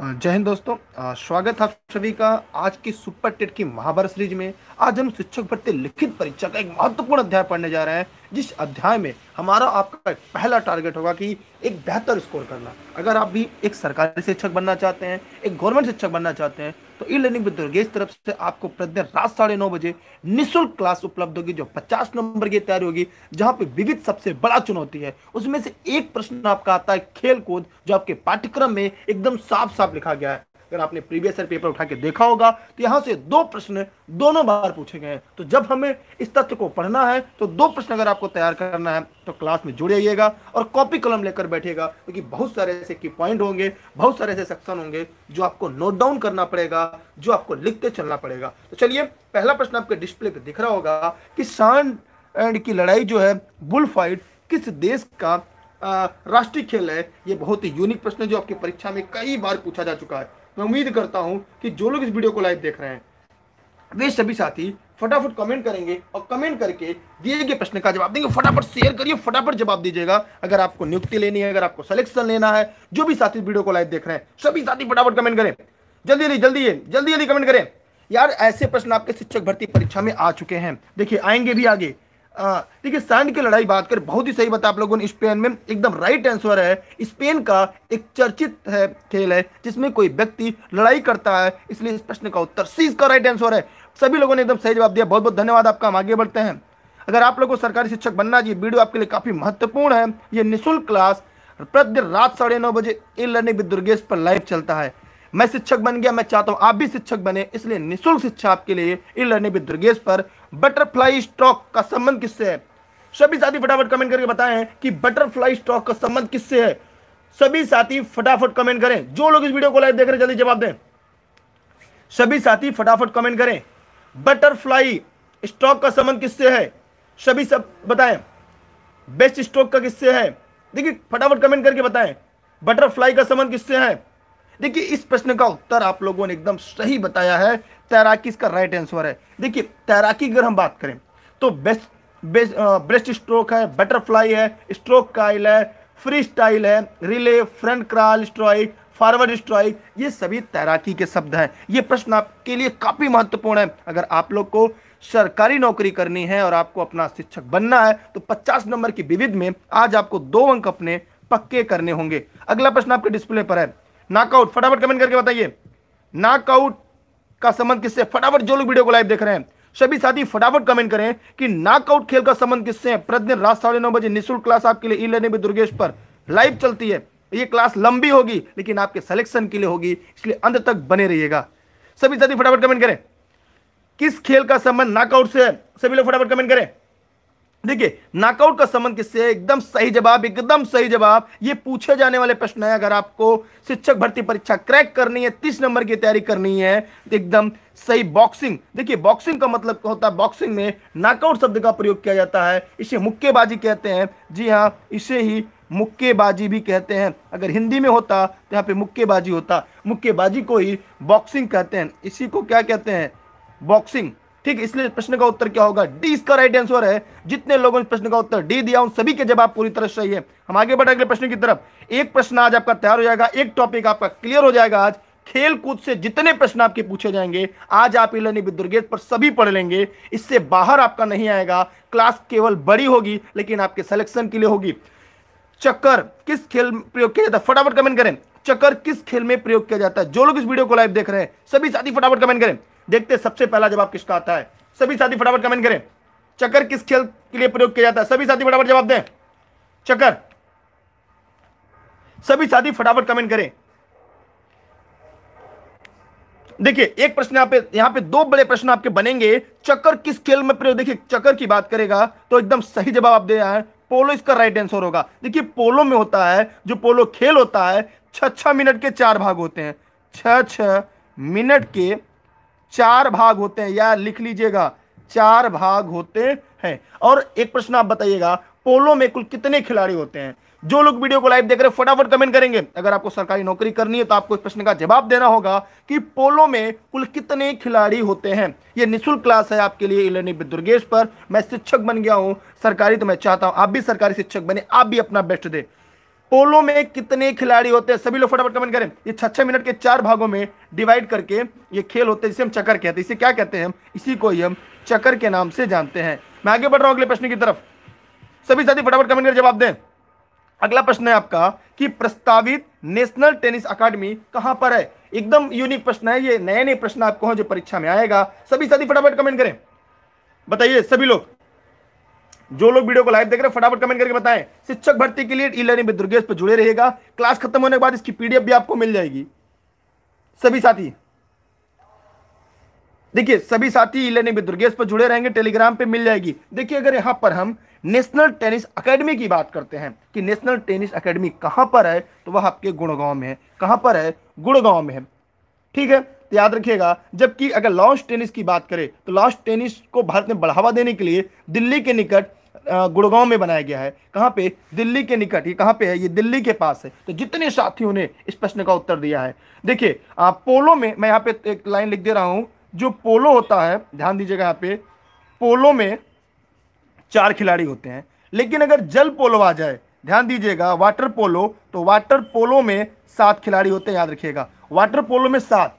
जय हिंद दोस्तों स्वागत है आप सभी का आज की सुपर टेट की महाभारत सीरीज में आज हम शिक्षक भर्ती लिखित परीक्षा का एक महत्वपूर्ण अध्याय पढ़ने जा रहे हैं जिस अध्याय में हमारा आपका पहला टारगेट होगा कि एक बेहतर स्कोर करना अगर आप भी एक सरकारी शिक्षक बनना चाहते हैं एक गवर्नमेंट शिक्षक बनना चाहते हैं तो ई लर्निंग विद दुर्गेश तरफ से आपको प्रतिदिन रात साढ़े नौ बजे निःशुल्क क्लास उपलब्ध होगी जो 50 नंबर की तैयारी होगी जहां पे विविध सबसे बड़ा चुनौती है उसमें से एक प्रश्न आपका आता है खेल कूद जो आपके पाठ्यक्रम में एकदम साफ साफ लिखा गया है अगर आपने प्रीवियस ईयर पेपर उठा के देखा होगा तो यहाँ से दो प्रश्न दोनों बार पूछे गए हैं तो जब हमें इस तथ्य को पढ़ना है तो दो प्रश्न अगर आपको तैयार करना है तो क्लास में जुड़े आइएगा और कॉपी कलम लेकर बैठेगा क्योंकि तो बहुत सारे ऐसे की पॉइंट होंगे बहुत सारे ऐसे सेक्शन होंगे जो आपको नोट डाउन करना पड़ेगा जो आपको लिखते चलना पड़ेगा तो चलिए पहला प्रश्न आपके डिस्प्ले पर दिख रहा होगा कि शान एंड की लड़ाई जो है बुल फाइट किस देश का राष्ट्रीय खेल है ये बहुत ही यूनिक प्रश्न है जो आपकी परीक्षा में कई बार पूछा जा चुका है मैं उम्मीद करता हूँ कि जो लोग इस वीडियो को लाइव देख रहे हैं वे सभी साथी फटाफट कमेंट करेंगे और कमेंट करके दिए गए प्रश्न का जवाब देंगे फटाफट शेयर करिए फटाफट जवाब दीजिएगा अगर आपको नियुक्ति लेनी है अगर आपको सिलेक्शन लेना है जो भी साथी वीडियो को लाइव देख रहे हैं सभी साथी फटाफट कमेंट करें जल्दी जल्दी जल्दी जल्दी जल्दी कमेंट करें यार ऐसे प्रश्न आपके शिक्षक भर्ती परीक्षा में आ चुके हैं देखिए आएंगे भी आगे देखिए सैंड की लड़ाई बात करें बहुत ही सही बता आप लोगों ने स्पेन में एकदम राइट आंसर है स्पेन का एक चर्चित है खेल है जिसमें कोई व्यक्ति लड़ाई करता है इसलिए इस प्रश्न का उत्तर सी इसका राइट आंसर है सभी लोगों ने एकदम सही जवाब दिया बहुत बहुत धन्यवाद आपका हम आगे बढ़ते हैं अगर आप लोगों को सरकारी शिक्षक बनना चाहिए वीडियो आपके लिए काफ़ी महत्वपूर्ण है ये निःशुल्क क्लास प्रतिदिन रात साढ़े नौ बजे इन लर्निंग विद दुर्गेश पर लाइव चलता है मैं शिक्षक बन गया मैं चाहता हूँ आप भी शिक्षक बने इसलिए निःशुल्क शिक्षा आपके लिए इन लर्निंग विद दुर्गेश पर बटरफ्लाई स्ट्रोक का संबंध किससे है सभी साथी फटाफट कमेंट करके बताएं कि बटरफ्लाई स्ट्रोक का संबंध किससे है सभी साथी फटाफट कमेंट करें जो लोग इस वीडियो को लाइव देख रहे हैं जल्दी जवाब दें सभी साथी फटाफट कमेंट करें बटरफ्लाई स्टॉक का संबंध किससे है सभी सब बताएं बेस्ट स्टॉक का किससे है देखिए फटाफट कमेंट करके बताएं बटरफ्लाई का संबंध किससे है देखिए इस प्रश्न का उत्तर आप लोगों ने एकदम सही बताया है तैराकी इसका राइट आंसर है देखिए तैराकी अगर हम बात करें तो बेस्ट बेस्ट ब्रेस्ट स्ट्रोक है बटरफ्लाई है स्ट्रोक काइल है फ्री स्टाइल है relay front crawl strike forward strike ये सभी तैराकी के शब्द हैं ये प्रश्न आपके लिए काफ़ी महत्वपूर्ण है अगर आप लोग को सरकारी नौकरी करनी है और आपको अपना शिक्षक बनना है तो 50 नंबर की विविध में आज आपको दो अंक अपने पक्के करने होंगे अगला प्रश्न आपके डिस्प्ले पर है नाकआउट फटाफट कमेंट करके बताइए नाकआउट का संबंध किससे फटाफट जो लोग वीडियो को लाइव देख रहे हैं सभी साथी फटाफट कमेंट करें कि नॉकआउट खेल का संबंध किससे है प्रतिदिन रात साढ़े नौ बजे निःशुल्क क्लास आपके लिए ई लर्निंग दुर्गेश पर लाइव चलती है ये क्लास लंबी होगी लेकिन आपके सिलेक्शन के लिए होगी इसलिए अंत तक बने रहिएगा सभी साथी फटाफट कमेंट करें किस खेल का संबंध नॉकआउट से है सभी लोग फटाफट कमेंट करें देखिए नॉकआउट का संबंध किससे है एकदम सही जवाब एकदम सही जवाब ये पूछे जाने वाले प्रश्न है अगर आपको शिक्षक भर्ती परीक्षा क्रैक करनी है तीस नंबर की तैयारी करनी है तो एकदम सही बॉक्सिंग देखिए बॉक्सिंग का मतलब क्या होता है बॉक्सिंग में नॉकआउट शब्द का प्रयोग किया जाता है इसे मुक्केबाजी कहते हैं जी हाँ इसे ही मुक्केबाजी भी कहते हैं अगर हिंदी में होता तो यहाँ पे मुक्केबाजी होता मुक्केबाजी को ही बॉक्सिंग कहते हैं इसी को क्या कहते हैं बॉक्सिंग ठीक है इसलिए प्रश्न का उत्तर क्या होगा डी इसका राइट आंसर है जितने लोगों ने प्रश्न का उत्तर डी दिया उन सभी के जवाब पूरी तरह सही है हम आगे बढ़े अगले प्रश्न की तरफ एक प्रश्न आज आपका तैयार हो जाएगा एक टॉपिक आपका क्लियर हो जाएगा आज खेल कूद से जितने प्रश्न आपके पूछे जाएंगे आज आप इलेनी दुर्गेश पर सभी पढ़ लेंगे इससे बाहर आपका नहीं आएगा क्लास केवल बड़ी होगी लेकिन आपके सिलेक्शन के लिए होगी चक्कर किस खेल प्रयोग किया जाता है फटाफट कमेंट करें चक्कर किस खेल में प्रयोग किया जाता है जो लोग इस वीडियो को लाइव देख रहे हैं सभी साथी फटाफट कमेंट करें देखते हैं सबसे पहला जवाब किसका आता है सभी साथी फटाफट कमेंट करें चक्कर किस खेल के लिए प्रयोग किया जाता है सभी साथी फटाफट जवाब दें चक्कर सभी साथी फटाफट कमेंट करें देखिए एक प्रश्न यहां पे यहां पे दो बड़े प्रश्न आपके बनेंगे चक्कर किस खेल में प्रयोग देखिए चक्कर की बात करेगा तो एकदम सही जवाब आप दे रहे हैं पोलो इसका राइट आंसर होगा देखिए पोलो में होता है जो पोलो खेल होता है छ छ मिनट के चार भाग होते हैं छ छ मिनट के चार भाग होते हैं या लिख लीजिएगा चार भाग होते हैं और एक प्रश्न आप बताइएगा पोलो में कुल कितने खिलाड़ी होते हैं जो लोग वीडियो को लाइव देख रहे हैं फटाफट कमेंट करेंगे अगर आपको सरकारी नौकरी करनी है तो आपको इस प्रश्न का जवाब देना होगा कि पोलो में कुल कितने खिलाड़ी होते हैं ये निशुल्क क्लास है आपके लिए इलेनी दुर्गेश पर मैं शिक्षक बन गया हूं सरकारी तो मैं चाहता हूं आप भी सरकारी शिक्षक बने आप भी अपना बेस्ट दें पोलो में कितने खिलाड़ी होते हैं सभी लोग फटाफट कमेंट करें ये छः छः मिनट के चार भागों में डिवाइड करके ये खेल होते हैं जिसे हम चक्कर कहते हैं इसे क्या कहते हैं हम इसी को ही हम चक्कर के नाम से जानते हैं मैं आगे बढ़ रहा हूँ अगले प्रश्न की तरफ सभी साथी फटाफट कमेंट कर जवाब दें अगला प्रश्न है आपका कि प्रस्तावित नेशनल टेनिस अकादमी कहाँ पर है एकदम यूनिक प्रश्न है ये नए नए प्रश्न आपको जो परीक्षा में आएगा सभी साथी फटाफट कमेंट करें बताइए सभी लोग जो लोग वीडियो को लाइव देख रहे हैं फटाफट कमेंट करके बताएं शिक्षक भर्ती के लिए ई लर्निंग विद दुर्गेश पर जुड़े रहेगा क्लास खत्म होने के बाद इसकी पीडीएफ भी आपको मिल जाएगी सभी साथी देखिए सभी साथी ई लर्निंग विद दुर्गेश पर जुड़े रहेंगे टेलीग्राम पे मिल जाएगी देखिए अगर यहाँ पर हम नेशनल टेनिस अकेडमी की बात करते हैं कि नेशनल टेनिस अकेडमी कहां पर है तो वह आपके गुड़गांव में है कहां पर है गुड़गांव में है ठीक है तो याद रखिएगा जबकि अगर लॉन्च टेनिस की बात करें तो लॉन्च टेनिस को भारत में बढ़ावा देने के लिए दिल्ली के निकट गुड़गांव में बनाया गया है कहाँ पे दिल्ली के निकट ये कहाँ पे है ये दिल्ली के पास है तो जितने साथियों ने इस प्रश्न का उत्तर दिया है देखिए पोलो में मैं यहाँ पे एक लाइन लिख दे रहा हूँ जो पोलो होता है ध्यान दीजिएगा यहाँ पे पोलो में चार खिलाड़ी होते हैं लेकिन अगर जल पोलो आ जाए ध्यान दीजिएगा वाटर पोलो तो वाटर पोलो में सात खिलाड़ी होते हैं याद रखिएगा वाटर पोलो में सात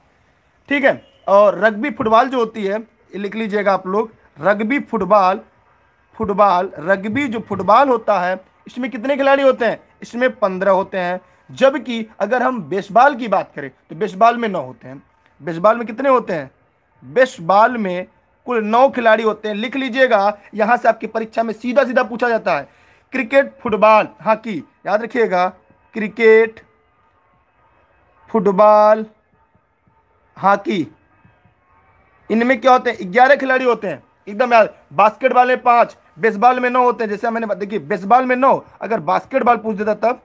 ठीक है और रग्बी फुटबॉल जो होती है लिख लीजिएगा आप लोग रग्बी फुटबॉल फुटबॉल रग्बी जो फुटबॉल होता है इसमें कितने खिलाड़ी होते हैं इसमें पंद्रह होते हैं जबकि अगर हम बेसबॉल की बात करें तो बेसबॉल में नौ होते हैं बेसबॉल में कितने होते हैं बेसबॉल में कुल नौ खिलाड़ी होते हैं लिख लीजिएगा यहाँ से आपकी परीक्षा में सीधा सीधा पूछा जाता है क्रिकेट फुटबॉल हॉकी याद रखिएगा क्रिकेट फुटबॉल हॉकी इनमें क्या होते हैं ग्यारह खिलाड़ी होते हैं एकदम याद बास्केटबॉल में पांच बेसबॉल में नौ होते हैं जैसे मैंने देखिए बेसबॉल में नौ अगर बास्केटबॉल पूछ देता तब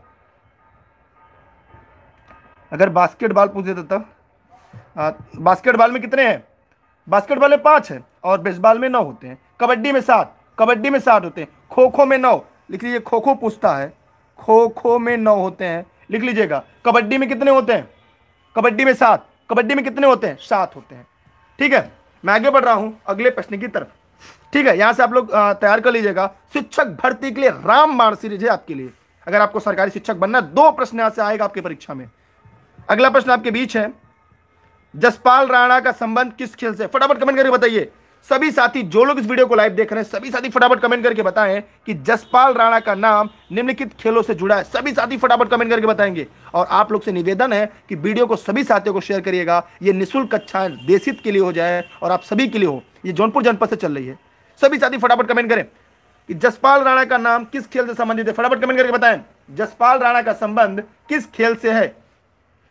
अगर बास्केटबॉल पूछ देता तब बास्केटबॉल में कितने हैं बास्केटबॉल में पांच है और बेसबॉल में नौ होते हैं कबड्डी में सात कबड्डी में सात होते हैं खो खो में नौ लिख लीजिए खो खो पूछता है खो खो में नौ होते हैं लिख लीजिएगा कबड्डी में कितने होते हैं कबड्डी में सात कबड्डी में कितने होते हैं सात होते हैं ठीक है मैं आगे बढ़ रहा हूं अगले प्रश्न की तरफ ठीक है यहां से आप लोग तैयार कर लीजिएगा शिक्षक भर्ती के लिए राम बाण सीरीज है आपके लिए अगर आपको सरकारी शिक्षक बनना दो प्रश्न यहां से आएगा आपकी परीक्षा में अगला प्रश्न आपके बीच है जसपाल राणा का संबंध किस खेल से फटाफट कमेंट करके बताइए सभी साथी जो लोग इस वीडियो को लाइव देख रहे हैं सभी साथी फटाफट कमेंट करके बताएं कि जसपाल राणा का नाम निम्नलिखित खेलों से जुड़ा है सभी साथी फटाफट कमेंट करके बताएंगे और आप लोग से निवेदन है कि वीडियो को सभी साथियों को शेयर करिएगा ये निःशुल्क अच्छा देशित के लिए हो जाए और आप सभी के लिए हो ये जौनपुर जनपद से चल रही है सभी साथी फटाफट कमेंट करें कि जसपाल राणा का नाम किस खेल से संबंधित है फटाफट कमेंट करके बताएं जसपाल राणा का संबंध किस खेल से है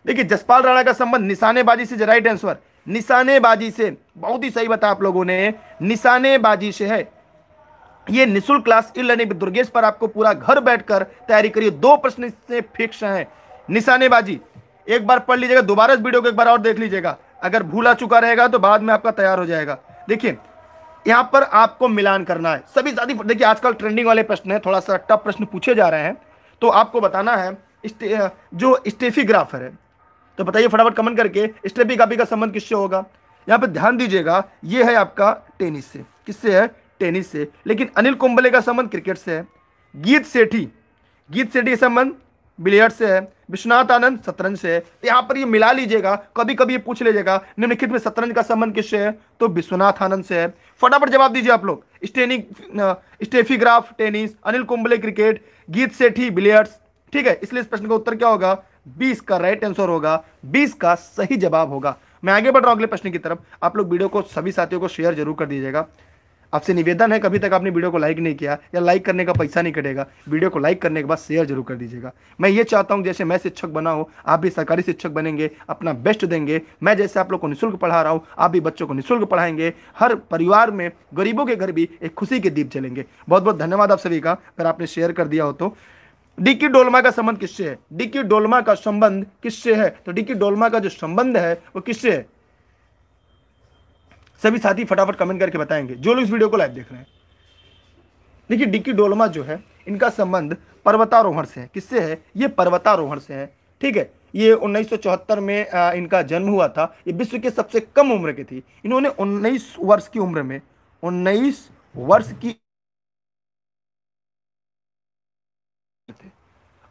देखिए जसपाल राणा का संबंध निशानेबाजी से राइट आंसर निशानेबाजी से बहुत ही सही बताया आप लोगों ने निशानेबाजी से है ये निशुल्क क्लास ई लर्निंग दुर्गेश पर आपको पूरा घर बैठकर तैयारी करिए दो प्रश्न से फिक्स हैं निशानेबाजी एक बार पढ़ लीजिएगा दोबारा इस वीडियो को एक बार और देख लीजिएगा अगर भूला चुका रहेगा तो बाद में आपका तैयार हो जाएगा देखिए यहाँ पर आपको मिलान करना है सभी ज्यादा देखिए आजकल ट्रेंडिंग वाले प्रश्न है थोड़ा सा टफ प्रश्न पूछे जा रहे हैं तो आपको बताना है जो स्टेफीग्राफर है तो बताइए फटाफट कमेंट करके स्टेपी कापी का संबंध किससे होगा यहाँ पर ध्यान दीजिएगा ये है आपका टेनिस से किससे है टेनिस से लेकिन अनिल कुंबले का संबंध क्रिकेट से है गीत सेठी गीत सेठी का संबंध बिलियर्ड से है विश्वनाथ आनंद शतरंज से है तो यहाँ पर ये मिला लीजिएगा कभी कभी ये पूछ लीजिएगा निम्नलिखित में शतरंज का संबंध किससे है तो विश्वनाथ आनंद से है फटाफट जवाब दीजिए आप लोग स्टेनिक Steffi Graf tennis Anil Kumble cricket Geet Sethi billiards ठीक है इसलिए इस प्रश्न का उत्तर क्या होगा बीस का राइट आंसर होगा बीस का सही जवाब होगा मैं आगे बढ़ रहा हूँ अगले प्रश्न की तरफ आप लोग वीडियो को सभी साथियों को शेयर जरूर कर दीजिएगा आपसे निवेदन है कभी तक आपने वीडियो को लाइक नहीं किया या लाइक करने का पैसा नहीं कटेगा वीडियो को लाइक करने के बाद शेयर जरूर कर दीजिएगा मैं ये चाहता हूँ जैसे मैं शिक्षक बना हूँ आप भी सरकारी शिक्षक बनेंगे अपना बेस्ट देंगे मैं जैसे आप लोग को निःशुल्क पढ़ा रहा हूँ आप भी बच्चों को निःशुल्क पढ़ाएंगे हर परिवार में गरीबों के घर भी एक खुशी के दीप चलेंगे बहुत बहुत धन्यवाद आप सभी का अगर आपने शेयर कर दिया हो तो डिक्की डोलमा का संबंध किससे है डिक्की डोलमा का संबंध किससे है तो डिक्की डोलमा का जो संबंध है वो किससे है सभी साथी फटाफट कमेंट करके बताएंगे जो लोग इस वीडियो को लाइव देख रहे हैं देखिए डिक्की डोलमा जो है इनका संबंध पर्वतारोहण से है किससे है ये पर्वतारोहण से है ठीक है ये 1974 में इनका जन्म हुआ था ये विश्व के सबसे कम उम्र के थी इन्होंने 19 वर्ष की उम्र में 19 वर्ष की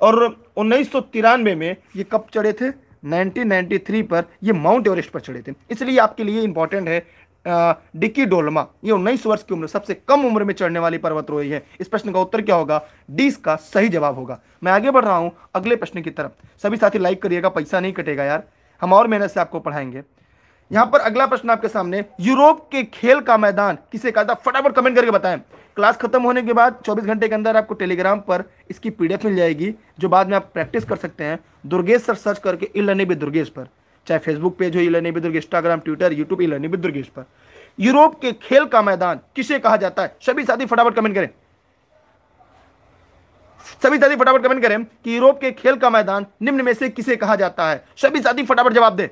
और उन्नीस में ये कब चढ़े थे 1993 पर ये माउंट एवरेस्ट पर चढ़े थे इसलिए आपके लिए इंपॉर्टेंट है डिक्की डोलमा ये उन्नीस वर्ष की उम्र सबसे कम उम्र में चढ़ने वाली पर्वतरोही है इस प्रश्न का उत्तर क्या होगा डी इसका सही जवाब होगा मैं आगे बढ़ रहा हूँ अगले प्रश्न की तरफ सभी साथी लाइक करिएगा पैसा नहीं कटेगा यार हम और मेहनत से आपको पढ़ाएंगे यहाँ पर अगला प्रश्न आपके सामने यूरोप के खेल का मैदान किसे कहा था फटाफट कमेंट करके बताएं क्लास खत्म होने के बाद 24 घंटे के अंदर आपको टेलीग्राम पर इसकी पीडीएफ मिल जाएगी जो बाद में आप प्रैक्टिस कर सकते हैं दुर्गेश सर सर्च करके ई लर्निंग विद दुर्गेश पर चाहे फेसबुक पेज हो e learning with Durgesh Instagram Twitter YouTube e learning with Durgesh पर यूरोप के खेल का मैदान किसे कहा जाता है सभी साथी फटाफट कमेंट करें सभी साथी फटाफट कमेंट करें कि यूरोप के खेल का मैदान निम्न में से किसे कहा जाता है सभी साथी फटाफट जवाब दें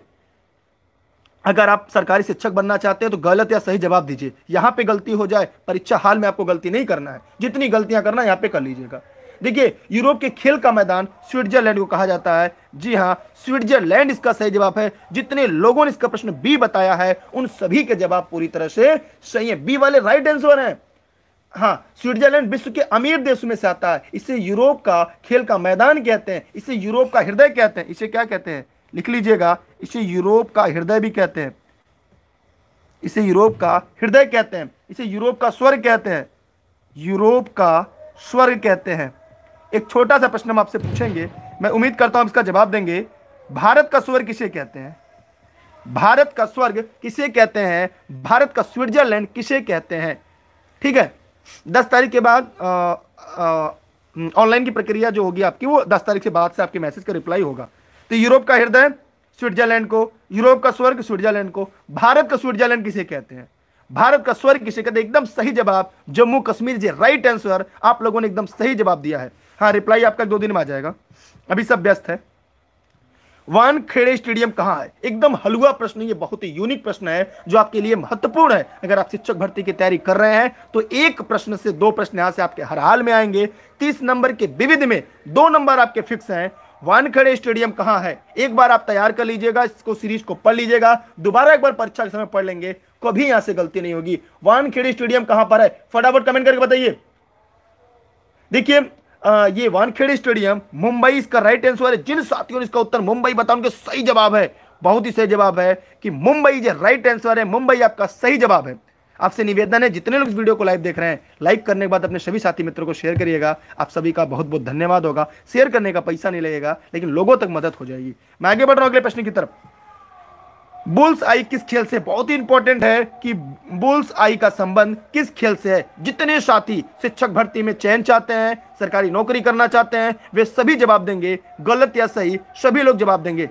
अगर आप सरकारी शिक्षक बनना चाहते हैं तो गलत या सही जवाब दीजिए यहाँ पे गलती हो जाए परीक्षा हाल में आपको गलती नहीं करना है जितनी गलतियाँ करना है यहाँ पे कर लीजिएगा देखिए यूरोप के खेल का मैदान स्विट्जरलैंड को कहा जाता है जी हाँ स्विट्जरलैंड इसका सही जवाब है जितने लोगों ने इसका प्रश्न बी बताया है उन सभी के जवाब पूरी तरह से सही है बी वाले राइट आंसर हैं हाँ स्विट्जरलैंड विश्व के अमीर देशों में से आता है इसे यूरोप का खेल का मैदान कहते हैं इसे यूरोप का हृदय कहते हैं इसे क्या कहते हैं लिख लीजिएगा इसे यूरोप का हृदय भी कहते हैं इसे यूरोप का हृदय कहते हैं इसे यूरोप का स्वर्ग कहते हैं यूरोप का स्वर्ग कहते हैं एक छोटा सा प्रश्न हम आपसे पूछेंगे मैं उम्मीद करता हूं इसका जवाब देंगे भारत का स्वर्ग किसे कहते हैं भारत का स्वर्ग किसे कहते हैं भारत का स्विट्जरलैंड किसे कहते हैं ठीक है दस तारीख के बाद ऑनलाइन की प्रक्रिया जो होगी आपकी वो दस तारीख के बाद से आपके मैसेज का रिप्लाई होगा तो यूरोप का हृदय स्विट्जरलैंड को यूरोप का स्वर्ग स्विट्जरलैंड को भारत का स्विट्जरलैंड किसे कहते हैं भारत का स्वर्ग किसे कहते हैं एकदम सही जवाब जम्मू कश्मीर जी राइट आंसर आप लोगों ने एकदम सही जवाब दिया है हाँ रिप्लाई आपका दो दिन में आ जाएगा अभी सब व्यस्त है खेड़े स्टेडियम कहाँ है एकदम हलुआ प्रश्न ये बहुत ही यूनिक प्रश्न है जो आपके लिए महत्वपूर्ण है अगर आप शिक्षक भर्ती की तैयारी कर रहे हैं तो एक प्रश्न से दो प्रश्न यहाँ से आपके हर हाल में आएंगे तीस नंबर के विविध में दो नंबर आपके फिक्स हैं वानखेड़े स्टेडियम कहाँ है एक बार आप तैयार कर लीजिएगा इसको सीरीज को पढ़ लीजिएगा दोबारा एक बार परीक्षा के समय पढ़ लेंगे कभी यहां से गलती नहीं होगी वानखेड़े स्टेडियम कहां पर है फटाफट कमेंट करके बताइए देखिए ये वानखेड़े स्टेडियम मुंबई इसका राइट आंसर है जिन साथियों ने इसका उत्तर मुंबई बताओ उनके सही जवाब है बहुत ही सही जवाब है कि मुंबई जो राइट आंसर है मुंबई आपका सही जवाब है आपसे निवेदन है जितने लोग इस वीडियो को लाइव देख रहे हैं लाइक करने के बाद अपने सभी साथी मित्रों को शेयर करिएगा आप सभी का बहुत बहुत धन्यवाद होगा शेयर करने का पैसा नहीं लगेगा लेकिन लोगों तक मदद हो जाएगी मैं आगे बढ़ रहा हूँ अगले प्रश्न की तरफ बुल्स आई किस खेल से बहुत ही इंपॉर्टेंट है कि बुल्स आई का संबंध किस खेल से है जितने साथी शिक्षक भर्ती में चयन चाहते हैं सरकारी नौकरी करना चाहते हैं वे सभी जवाब देंगे गलत या सही सभी लोग जवाब देंगे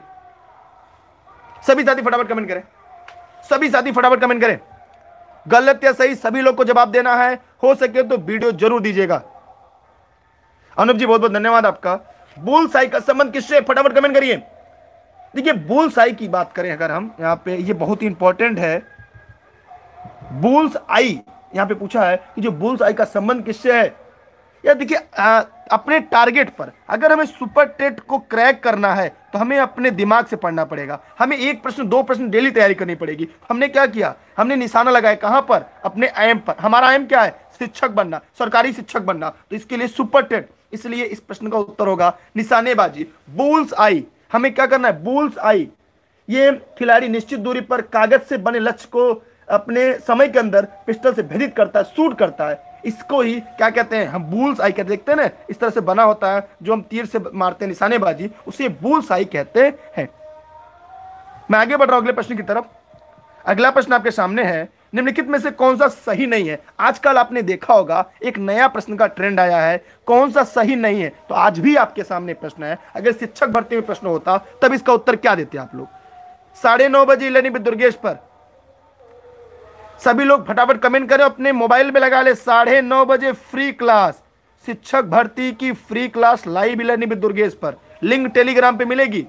सभी साथी फटाफट कमेंट करें सभी साथी फटाफट कमेंट करें गलत या सही सभी लोग को जवाब देना है हो सके तो वीडियो जरूर दीजिएगा अनुप जी बहुत बहुत धन्यवाद आपका बुल साई का संबंध किससे फटाफट कमेंट करिए देखिए बुल साई की बात करें अगर हम यहाँ पे ये बहुत ही इंपॉर्टेंट है बुल्स आई यहाँ पे पूछा है कि जो बुल्स आई का संबंध किससे है या देखिए अपने टारगेट पर अगर हमें सुपर टेट को क्रैक करना है तो हमें अपने दिमाग से पढ़ना पड़ेगा हमें एक प्रश्न दो प्रश्न डेली तैयारी करनी पड़ेगी हमने क्या किया हमने निशाना लगाया कहाँ पर अपने एम पर हमारा एम क्या है शिक्षक बनना सरकारी शिक्षक बनना तो इसके लिए सुपर टेट इसलिए इस प्रश्न का उत्तर होगा निशानेबाजी बुल्स आई हमें क्या करना है बुल्स आई ये खिलाड़ी निश्चित दूरी पर कागज से बने लक्ष्य को अपने समय के अंदर पिस्टल से भेदित करता है शूट करता है इसको ही क्या कहते हैं हम बुल्स आई कहते देखते हैं ना इस तरह से बना होता है जो हम तीर से मारते हैं निशानेबाजी उसे बुल्स आई कहते हैं मैं आगे बढ़ रहा हूँ अगले प्रश्न की तरफ अगला प्रश्न आपके सामने है निम्नलिखित में से कौन सा सही नहीं है आजकल आपने देखा होगा एक नया प्रश्न का ट्रेंड आया है कौन सा सही नहीं है तो आज भी आपके सामने प्रश्न है अगर शिक्षक भर्ती में प्रश्न होता तब इसका उत्तर क्या देते आप लोग साढ़े नौ बजे लेनी दुर्गेश पर सभी लोग फटाफट कमेंट करें अपने मोबाइल में लगा ले साढ़े नौ बजे फ्री क्लास शिक्षक भर्ती की free class live learning with Durgesh पर लिंक टेलीग्राम पे मिलेगी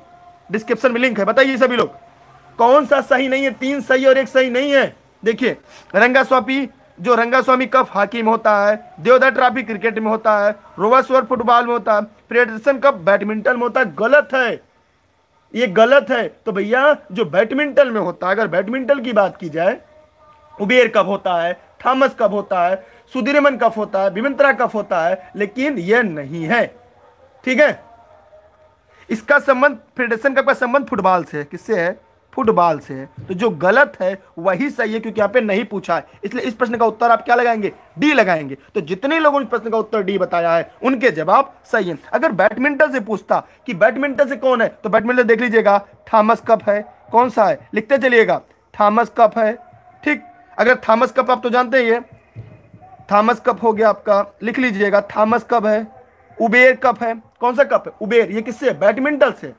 डिस्क्रिप्शन में लिंक है बताइए सभी लोग कौन सा सही नहीं है तीन सही और एक सही नहीं है देखिए रंगा जो रंगा स्वामी कप हॉकी में होता है देवदा ट्रॉफी क्रिकेट में होता है स्वर फुटबॉल में होता है फेडरेशन कप बैडमिंटन में होता है गलत है ये गलत है तो भैया जो बैडमिंटन में होता है अगर बैडमिंटन की बात की जाए उबेर कब होता है थॉमस कब होता है सुधीरमन कफ होता है विमंत्रा कफ होता है लेकिन यह नहीं है ठीक है इसका संबंध फेडरेशन कप का संबंध फुटबॉल से है किससे है फुटबॉल से है तो जो गलत है वही सही है क्योंकि यहां पे नहीं पूछा है इसलिए इस प्रश्न का उत्तर आप क्या लगाएंगे डी लगाएंगे तो जितने लोगों ने प्रश्न का उत्तर डी बताया है उनके जवाब सही है अगर बैडमिंटन से पूछता कि बैडमिंटन से कौन है तो बैडमिंटन देख लीजिएगा थॉमस कप है कौन सा है लिखते चलिएगा थॉमस कप है ठीक अगर थामस कप आप तो जानते ही है थामस कप हो गया आपका लिख लीजिएगा थामस कप है उबेर कप है कौन सा कप है उबेर ये किससे बैडमिंटन से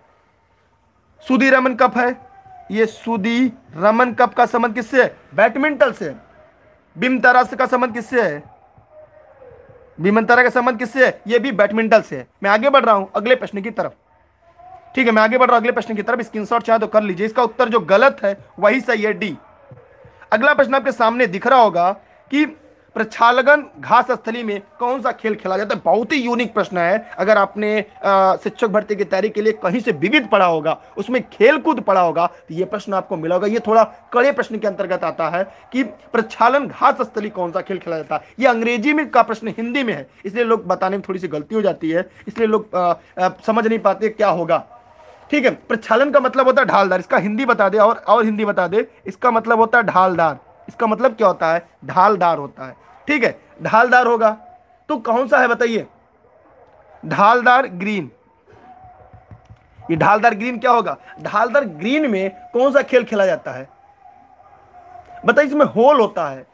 सुधी रमन कप है ये सुधी रमन कप का संबंध किससे है बैडमिंटन से बिमतारा का संबंध किससे है का संबंध किससे है ये भी बैडमिंटन से है मैं आगे बढ़ रहा हूँ अगले प्रश्न की तरफ ठीक है मैं आगे बढ़ रहा हूँ अगले प्रश्न की तरफ स्क्रीनशॉट चाहे तो कर लीजिए इसका उत्तर जो गलत है वही सही है डी अगला प्रश्न आपके सामने दिख रहा होगा कि प्रक्षालगन घास स्थली में कौन सा खेल खेला जाता है बहुत ही यूनिक प्रश्न है अगर आपने शिक्षक भर्ती की तैयारी के लिए कहीं से विविध पढ़ा होगा उसमें खेल कूद पढ़ा होगा तो ये प्रश्न आपको मिला होगा ये थोड़ा कड़े प्रश्न के अंतर्गत आता है कि प्रक्षालन घास स्थली कौन सा खेल खेला जाता है ये अंग्रेजी में का प्रश्न हिंदी में है इसलिए लोग बताने में थोड़ी सी गलती हो जाती है इसलिए लोग आ, आ, समझ नहीं पाते क्या होगा ठीक है प्रक्षालन का मतलब होता है ढालदार इसका हिंदी बता दे और और हिंदी बता दे इसका मतलब होता है ढालदार इसका मतलब क्या होता है ढालदार होता है ठीक है ढालदार होगा तो कौन सा है बताइए ढालदार ग्रीन ये ढालदार ग्रीन क्या होगा ढालदार ग्रीन में कौन सा खेल खेला जाता है बताइए इसमें होल होता है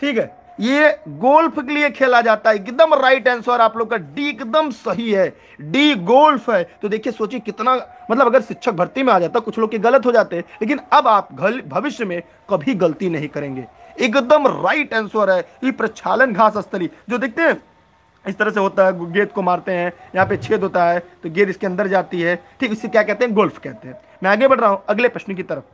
ठीक है ये गोल्फ के लिए खेला जाता है एकदम राइट आंसर आप लोग का डी एकदम सही है डी गोल्फ है तो देखिए सोचिए कितना मतलब अगर शिक्षक भर्ती में आ जाता कुछ लोग के गलत हो जाते लेकिन अब आप भविष्य में कभी गलती नहीं करेंगे एकदम राइट आंसर है ये प्रक्षालन घास स्थली जो देखते हैं इस तरह से होता है गेंद को मारते हैं यहाँ पे छेद होता है तो गेंद इसके अंदर जाती है ठीक इसे क्या कहते हैं गोल्फ कहते हैं मैं आगे बढ़ रहा हूँ अगले प्रश्न की तरफ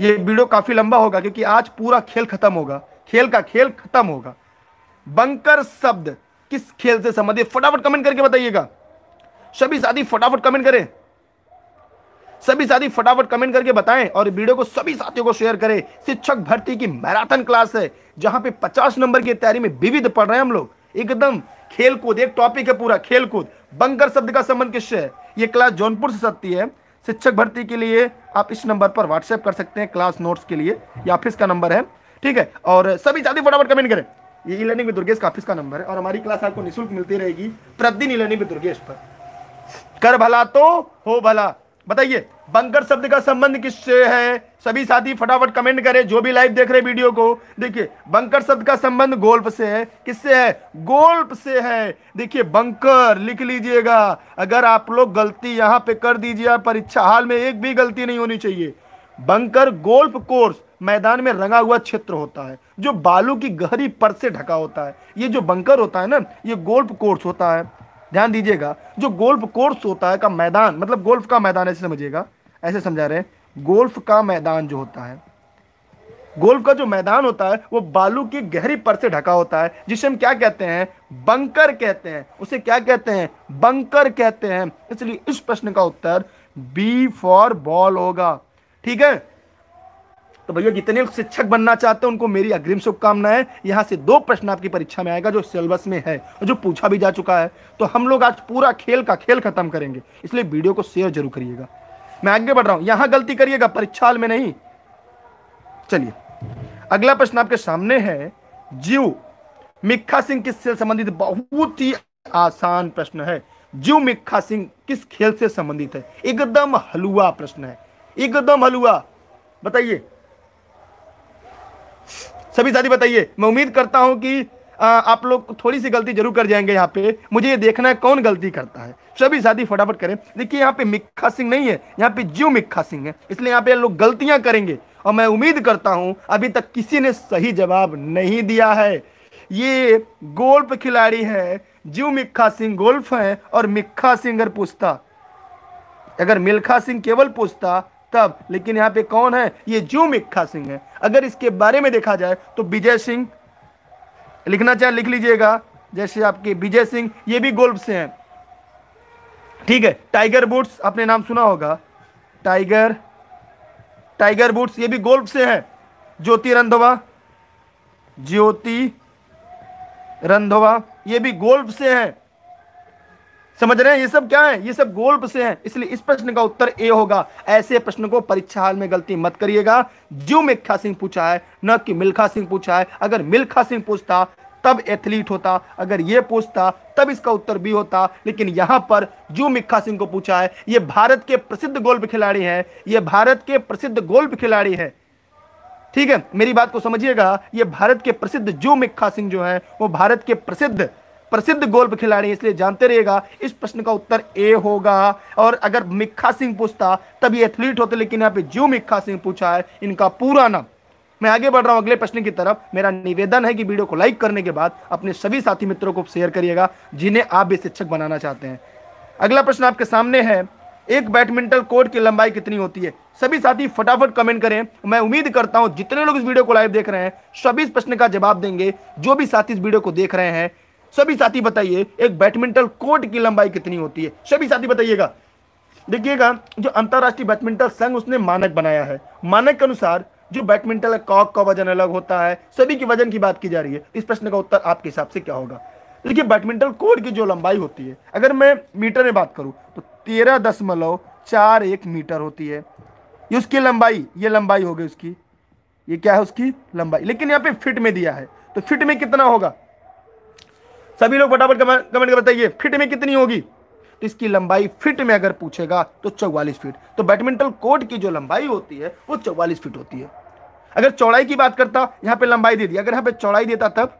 ये वीडियो काफ़ी लंबा होगा क्योंकि आज पूरा खेल खत्म होगा खेल का खेल खत्म होगा बंकर शब्द किस खेल से संबंधित फटाफट कमेंट करके बताइएगा सभी साथी फटाफट कमेंट करें सभी साथी फटाफट कमेंट करके बताएं और वीडियो को सभी साथियों को शेयर करें शिक्षक भर्ती की मैराथन क्लास है जहां पे 50 नंबर की तैयारी में विविध पढ़ रहे हैं हम लोग एकदम खेल कूद एक टॉपिक है पूरा खेल कूद बंकर शब्द का संबंध किससे है ये क्लास जौनपुर से सकती है शिक्षक भर्ती के लिए आप इस नंबर पर व्हाट्सएप कर सकते हैं क्लास नोट्स के लिए या फिर इसका नंबर है ठीक है और सभी जल्दी फटाफट कमेंट करें ये ई लर्निंग विद दुर्गेश का ऑफिस का नंबर है और हमारी क्लास आपको निःशुल्क मिलती रहेगी प्रतिदिन ई लर्निंग विद दुर्गेश पर कर भला तो हो भला बताइए बंकर शब्द का संबंध किससे है सभी साथी फटाफट कमेंट करें जो भी लाइव देख रहे वीडियो को देखिए बंकर शब्द का संबंध गोल्फ से है किससे है गोल्फ से है देखिए बंकर लिख लीजिएगा अगर आप लोग गलती यहां पे कर दीजिए परीक्षा हाल में एक भी गलती नहीं होनी चाहिए बंकर गोल्फ कोर्स मैदान में रंगा हुआ क्षेत्र होता है जो बालू की गहरी पर से ढका होता है ये जो बंकर होता है ना ये गोल्फ कोर्स होता है ध्यान दीजिएगा जो गोल्फ कोर्स होता है का मैदान मतलब गोल्फ का मैदान ऐसे समझिएगा ऐसे समझा रहे हैं गोल्फ का मैदान जो होता है गोल्फ का जो मैदान होता है वो बालू की गहरी पर से ढका होता है जिसे हम क्या कहते हैं बंकर कहते हैं उसे क्या कहते हैं बंकर कहते हैं इसलिए इस प्रश्न का उत्तर बी फॉर बॉल होगा ठीक है तो भैया जितने शिक्षक बनना चाहते हैं उनको मेरी अग्रिम शुभकामनाएं यहाँ से दो प्रश्न आपकी परीक्षा में आएगा जो सिलेबस में है और जो पूछा भी जा चुका है तो हम लोग आज पूरा खेल का खेल खत्म करेंगे इसलिए वीडियो को शेयर जरूर करिएगा मैं आगे बढ़ रहा हूँ यहाँ गलती करिएगा परीक्षा में नहीं चलिए अगला प्रश्न आपके सामने है जीव मिखा सिंह किस से संबंधित बहुत ही आसान प्रश्न है जीव मिखा सिंह किस खेल से संबंधित है एकदम हलुआ प्रश्न है एकदम हलुआ बताइए सभी साथी बताइए मैं उम्मीद करता हूँ कि आ, आप लोग थोड़ी सी गलती जरूर कर जाएंगे यहाँ पे मुझे ये देखना है कौन गलती करता है सभी साथी फटाफट करें देखिए यहाँ पे मिक्खा सिंह नहीं है यहाँ पे जीव मिक्खा सिंह है इसलिए यहाँ पे लोग गलतियाँ करेंगे और मैं उम्मीद करता हूँ अभी तक किसी ने सही जवाब नहीं दिया है ये गोल्फ खिलाड़ी है जीव मिक्खा सिंह गोल्फ है और मिक्खा सिंह अगर पूछता अगर मिल्खा सिंह केवल पूछता तब लेकिन यहाँ पे कौन है ये जू मिक्खा सिंह है अगर इसके बारे में देखा जाए तो विजय सिंह लिखना चाहे लिख लीजिएगा जैसे आपके विजय सिंह ये भी गोल्फ से हैं ठीक है टाइगर बूट्स आपने नाम सुना होगा टाइगर टाइगर बूट्स ये भी गोल्फ से हैं ज्योति रंधवा ज्योति रंधवा ये भी गोल्फ से हैं समझ रहे हैं ये सब क्या है ये सब गोल्प से हैं इसलिए इस प्रश्न का उत्तर ए होगा ऐसे प्रश्न को परीक्षा हाल में गलती मत करिएगा जो मिल्खा सिंह पूछा है न कि मिल्खा सिंह पूछा है अगर मिल्खा सिंह पूछता तब एथलीट होता अगर ये पूछता तब इसका उत्तर बी होता लेकिन यहाँ पर जो मिखा सिंह को पूछा है ये भारत के प्रसिद्ध गोल्फ खिलाड़ी हैं ये भारत के प्रसिद्ध गोल्फ खिलाड़ी हैं ठीक है मेरी बात को समझिएगा ये भारत के प्रसिद्ध जो मिखा सिंह जो है वो भारत के प्रसिद्ध प्रसिद्ध गोल्फ खिलाड़ी इसलिए जानते रहेगा इस प्रश्न का उत्तर ए होगा और अगर मिखा सिंह पूछता तभी एथलीट होते लेकिन यहाँ पे जो मिखा सिंह पूछा है इनका पूरा नाम मैं आगे बढ़ रहा हूँ अगले प्रश्न की तरफ मेरा निवेदन है कि वीडियो को लाइक करने के बाद अपने सभी साथी मित्रों को शेयर करिएगा जिन्हें आप भी शिक्षक बनाना चाहते हैं अगला प्रश्न आपके सामने है एक बैडमिंटन कोर्ट की लंबाई कितनी होती है सभी साथी फटाफट कमेंट करें मैं उम्मीद करता हूं जितने लोग इस वीडियो को लाइव देख रहे हैं सभी इस प्रश्न का जवाब देंगे जो भी साथी इस वीडियो को देख रहे हैं सभी साथी बताइए एक बैडमिंटन कोर्ट की लंबाई कितनी होती है सभी साथी बताइएगा देखिएगा जो अंतर्राष्ट्रीय बैडमिंटन संघ उसने मानक बनाया है मानक के अनुसार जो बैडमिंटन है कॉक का वजन अलग होता है सभी के वजन की बात की जा रही है इस प्रश्न का उत्तर आपके हिसाब से क्या होगा देखिए बैडमिंटन कोर्ट की जो लंबाई होती है अगर मैं मीटर में बात करूं तो तेरह दशमलव चार एक मीटर होती है ये उसकी लंबाई ये लंबाई होगी उसकी ये क्या है उसकी लंबाई लेकिन यहाँ पे फिट में दिया है तो फिट में कितना होगा सभी लोग फटाफट कमेंट कर बताइए फिट में कितनी होगी तो इसकी लंबाई फिट में अगर पूछेगा तो चौवालीस फीट तो बैडमिंटन कोर्ट की जो लंबाई होती है वो चौवालीस फीट होती है अगर चौड़ाई की बात करता यहाँ पे लंबाई दे दी अगर यहाँ पे चौड़ाई देता तब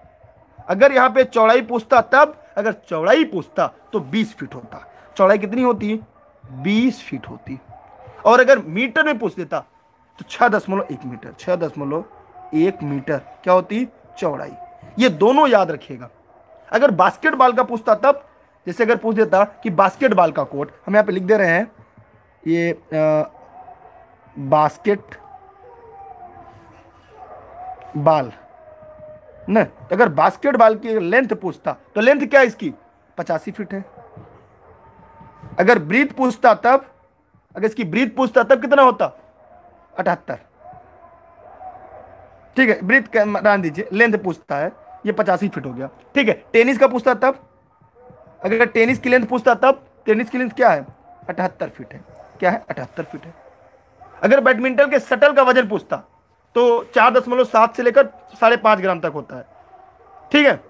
अगर यहाँ पे चौड़ाई पूछता तब अगर चौड़ाई पूछता तो बीस फीट होता चौड़ाई कितनी होती बीस फीट होती और अगर मीटर में पूछ देता तो छः दशमलव एक मीटर छः दशमलव एक मीटर क्या होती चौड़ाई ये दोनों याद रखिएगा अगर बास्केटबॉल का पूछता तब जैसे अगर पूछ देता कि बास्केटबॉल का कोर्ट हम यहाँ पे लिख दे रहे हैं ये आ, बास्केट बाल न अगर बास्केट की लेंथ पूछता तो लेंथ क्या है इसकी पचासी फीट है अगर ब्रीथ पूछता तब अगर इसकी ब्रीथ पूछता तब कितना होता अठहत्तर ठीक है ब्रीथ मान दीजिए लेंथ पूछता है ये पचासी फीट हो गया ठीक है टेनिस का पूछता तब अगर टेनिस की लेंथ पूछता तब टेनिस की लेंथ क्या है अठहत्तर फीट है क्या है अठहत्तर फीट है अगर बैडमिंटन के सटल का वजन पूछता तो चार दशमलव सात से लेकर साढ़े पांच ग्राम तक होता है ठीक है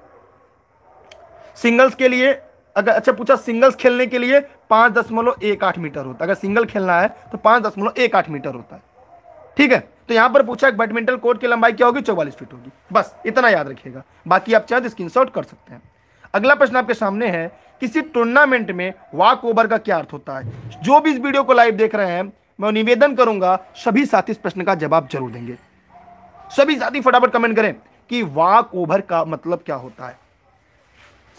सिंगल्स के लिए अगर अच्छा पूछा सिंगल्स खेलने के लिए पांच दशमलव एक आठ मीटर होता है अगर सिंगल खेलना है तो पांच दशमलव एक आठ मीटर होता है ठीक है तो यहां पर पूछा बैडमिंटन कोर्ट की लंबाई क्या होगी चौवालीस फीट होगी बस इतना याद रखिएगा बाकी आप चाहे तो स्क्रीन कर सकते हैं अगला प्रश्न आपके सामने है किसी टूर्नामेंट में वाक ओवर का क्या अर्थ होता है जो भी इस वीडियो को लाइव देख रहे हैं मैं निवेदन करूंगा सभी साथी इस प्रश्न का जवाब जरूर देंगे सभी साथी फटाफट कमेंट करें कि वाक ओवर का मतलब क्या होता है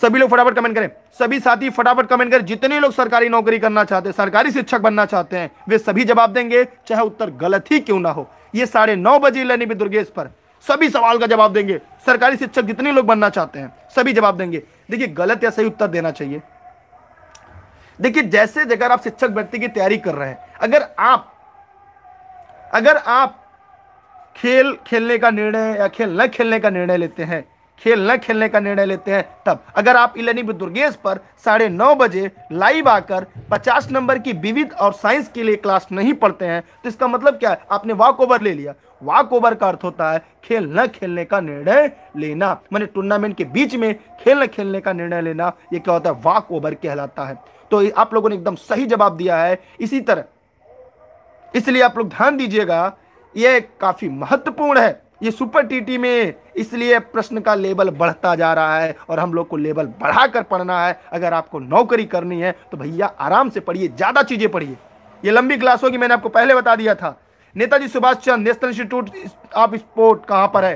सभी लोग फटाफट कमेंट करें सभी साथी फटाफट कमेंट करें जितने लोग सरकारी नौकरी करना चाहते हैं सरकारी शिक्षक बनना चाहते हैं वे सभी जवाब देंगे चाहे उत्तर गलत ही क्यों ना हो ये साढ़े नौ बजे लेनी भी दुर्गेश पर सभी सवाल का जवाब देंगे सरकारी शिक्षक जितने लोग बनना चाहते हैं सभी जवाब देंगे देखिए गलत या सही उत्तर देना चाहिए देखिए जैसे जगह आप शिक्षक भर्ती की तैयारी कर रहे हैं अगर आप अगर आप खेल खेलने का निर्णय या खेल न खेलने का निर्णय लेते हैं खेल न खेलने का निर्णय लेते हैं तब अगर आप इलेनी दुर्गेश पर साढ़े नौ बजे लाइव आकर 50 नंबर की विविध और साइंस के लिए क्लास नहीं पढ़ते हैं तो इसका मतलब क्या है आपने वॉक ओवर ले लिया वॉक ओवर का अर्थ होता है खेल न खेलने का निर्णय लेना मैंने टूर्नामेंट के बीच में खेल न खेलने का निर्णय लेना यह क्या होता है वॉक ओवर कहलाता है तो आप लोगों ने एकदम सही जवाब दिया है इसी तरह इसलिए आप लोग ध्यान दीजिएगा यह काफी महत्वपूर्ण है ये सुपर टीटी में इसलिए प्रश्न का लेवल बढ़ता जा रहा है और हम लोग को लेवल बढ़ाकर पढ़ना है अगर आपको नौकरी करनी है तो भैया आराम से पढ़िए ज़्यादा चीज़ें पढ़िए ये लंबी क्लास होगी मैंने आपको पहले बता दिया था Netaji Subhash Chandra national institute of sport कहाँ पर है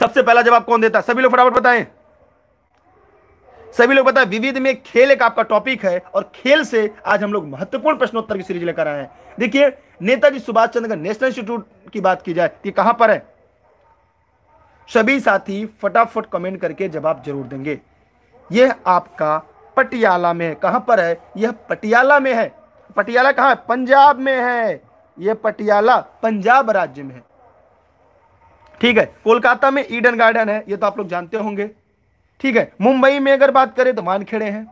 सबसे पहला जवाब कौन देता सभी लोग फटाफट बताएं सभी लोग बताए विविध में खेल एक आपका टॉपिक है और खेल से आज हम लोग महत्वपूर्ण प्रश्नोत्तर की सीरीज लेकर आए हैं देखिए नेताजी सुभाष चंद्र नेशनल इंस्टीट्यूट की बात की जाए कि कहां पर है सभी साथी फटाफट कमेंट करके जवाब जरूर देंगे यह आपका पटियाला में है कहां पर है यह पटियाला में है पटियाला कहा है पंजाब में है यह पटियाला पंजाब राज्य में है ठीक है कोलकाता में ईडन गार्डन है यह तो आप लोग जानते होंगे ठीक है मुंबई में अगर बात करें तो मानखेड़े हैं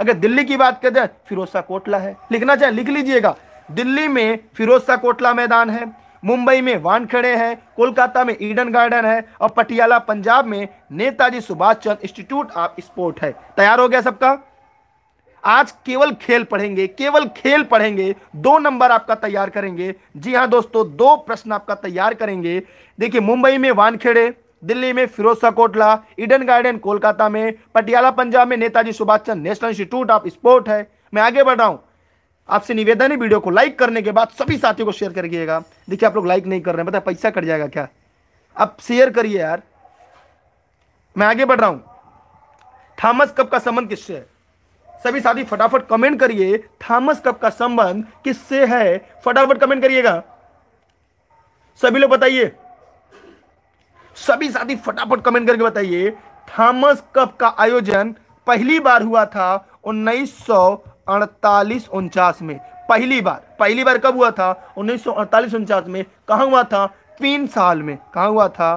अगर दिल्ली की बात करें तो फिरोसा कोटला है लिखना चाहे लिख लीजिएगा दिल्ली में फिरोज शाह कोटला मैदान है मुंबई में वानखेड़े हैं कोलकाता में ईडन गार्डन है और पटियाला पंजाब में Netaji Subhash Chandra institute of sport है तैयार हो गया सबका आज केवल खेल पढ़ेंगे केवल खेल पढ़ेंगे दो नंबर आपका तैयार करेंगे जी हाँ दोस्तों दो प्रश्न आपका तैयार करेंगे देखिए मुंबई में वानखेड़े दिल्ली में फिरोज शाह कोटला ईडन गार्डन कोलकाता में पटियाला पंजाब में Netaji Subhash Chandra national institute of sport है मैं आगे बढ़ रहा हूँ आपसे निवेदन है वीडियो को लाइक करने के बाद सभी साथियों को शेयर करिएगा देखिए आप लोग लाइक नहीं कर रहे हैं पता पैसा कट जाएगा क्या आप शेयर करिए यार मैं आगे बढ़ रहा हूँ थॉमस कप का संबंध किससे है सभी साथी फटाफट कमेंट करिए थॉमस कप का संबंध किससे है फटाफट कमेंट करिएगा सभी लोग बताइए सभी साथी फटाफट कमेंट करके बताइए थॉमस कप का आयोजन पहली बार हुआ था उन्नीस सौ अड़तालीस उनचास में पहली बार पहली बार कब हुआ था उन्नीस सौ अड़तालीस उनचास में कहाँ हुआ था क्वींस हाल में कहाँ हुआ था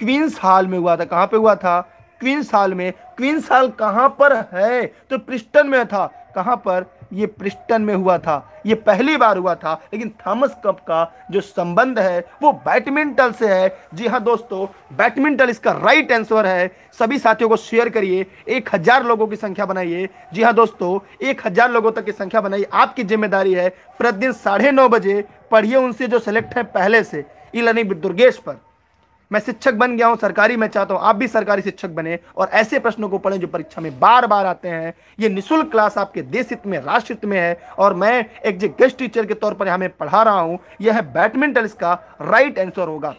क्वींस हाल में हुआ था कहाँ पे हुआ था क्वींस हाल में क्वींस हाल कहाँ पर है तो प्रिस्टन में था कहाँ पर ये प्रिस्टन में हुआ था ये पहली बार हुआ था लेकिन थॉमस कप का जो संबंध है वो बैडमिंटन से है जी हाँ दोस्तों बैडमिंटन इसका राइट आंसर है सभी साथियों को शेयर करिए एक हजार लोगों की संख्या बनाइए जी हाँ दोस्तों एक हजार लोगों तक की संख्या बनाइए आपकी जिम्मेदारी है प्रतिदिन साढ़े नौ बजे पढ़िए उनसे जो सेलेक्ट है पहले से इलानी दुर्गेश पर मैं शिक्षक बन गया हूं सरकारी मैं चाहता हूं आप भी सरकारी शिक्षक बने और ऐसे प्रश्नों को पढ़ें जो परीक्षा में बार बार आते हैं ये निशुल्क क्लास आपके देश हित में राष्ट्र हित में है और मैं एक जो गेस्ट टीचर के तौर पर यहाँ मैं पढ़ा रहा हूँ यह है बैडमिंटन इसका राइट आंसर होगा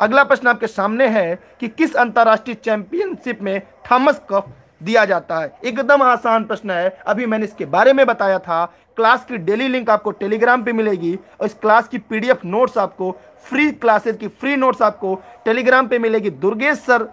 अगला प्रश्न आपके सामने है कि किस अंतर्राष्ट्रीय चैंपियनशिप में थॉमस कप दिया जाता है एकदम आसान प्रश्न है अभी मैंने इसके बारे में बताया था क्लास की डेली लिंक आपको टेलीग्राम पे मिलेगी और इस क्लास की पीडीएफ नोट्स आपको फ्री क्लासेस की फ्री नोट्स आपको टेलीग्राम पे मिलेगी दुर्गेश सर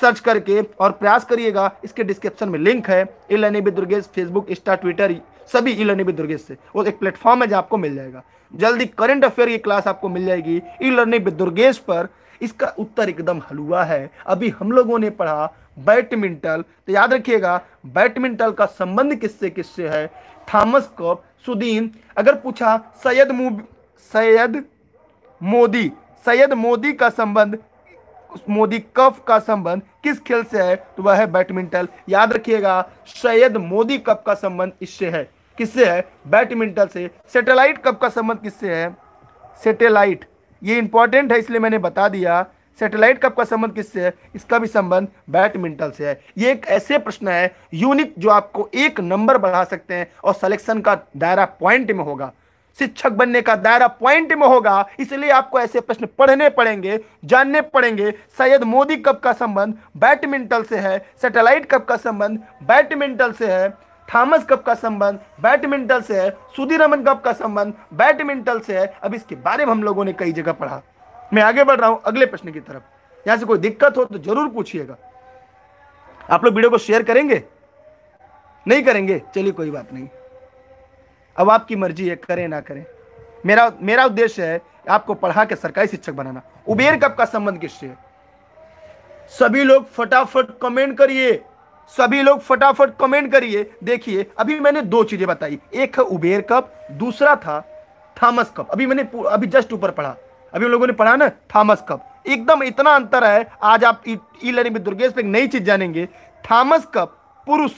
सर्च करके और प्रयास करिएगा इसके डिस्क्रिप्शन में लिंक है e learning with Durgesh Facebook Insta Twitter सभी ई लर्निंग विद दुर्गेश से वो एक प्लेटफॉर्म है जो आपको मिल जाएगा जल्दी करंट अफेयर की क्लास आपको मिल जाएगी ई लर्निंग विद दुर्गेश पर इसका उत्तर एकदम हलुआ है अभी हम लोगों ने पढ़ा बैडमिंटन तो याद रखिएगा बैडमिंटन का संबंध किससे किससे है थॉमस कप सुदीन अगर पूछा सैयद सैयद मोदी सैयद मोदी का संबंध मोदी कप का संबंध किस खेल से है तो वह है बैडमिंटन याद रखिएगा सैयद मोदी कप का संबंध इससे है किससे है बैडमिंटन से सैटेलाइट कप का संबंध किससे है सैटेलाइट ये इंपॉर्टेंट है इसलिए मैंने बता दिया सैटेलाइट कप का संबंध किससे है इसका भी संबंध बैडमिंटन से है ये एक ऐसे प्रश्न है यूनिक जो आपको एक नंबर बढ़ा सकते हैं और सिलेक्शन का दायरा पॉइंट में होगा शिक्षक बनने का दायरा पॉइंट में होगा इसलिए आपको ऐसे प्रश्न पढ़ने पड़ेंगे जानने पड़ेंगे शायद मोदी कप का संबंध बैडमिंटन से है सैटेलाइट कप का संबंध बैडमिंटन से है थॉमस कप का संबंध बैडमिंटन से है सुधीर रमन कप का संबंध बैडमिंटन से है अब इसके बारे में हम लोगों ने कई जगह पढ़ा मैं आगे बढ़ रहा हूं अगले प्रश्न की तरफ यहां से कोई दिक्कत हो तो जरूर पूछिएगा आप लोग वीडियो को शेयर करेंगे नहीं करेंगे चलिए कोई बात नहीं अब आपकी मर्जी है करें ना करें मेरा मेरा उद्देश्य है आपको पढ़ा के सरकारी शिक्षक बनाना उबेर कब का संबंध किससे है सभी लोग फटाफट कमेंट करिए सभी लोग फटाफट कमेंट करिए देखिए अभी मैंने दो चीजें बताई एक है उबेर कप दूसरा था थॉमस कप अभी मैंने अभी जस्ट ऊपर पढ़ा अभी हम लोगों ने पढ़ा ना थॉमस कप एकदम इतना अंतर है आज आप ई लर्निंग विद दुर्गेश पे एक नई चीज जानेंगे थॉमस कप पुरुष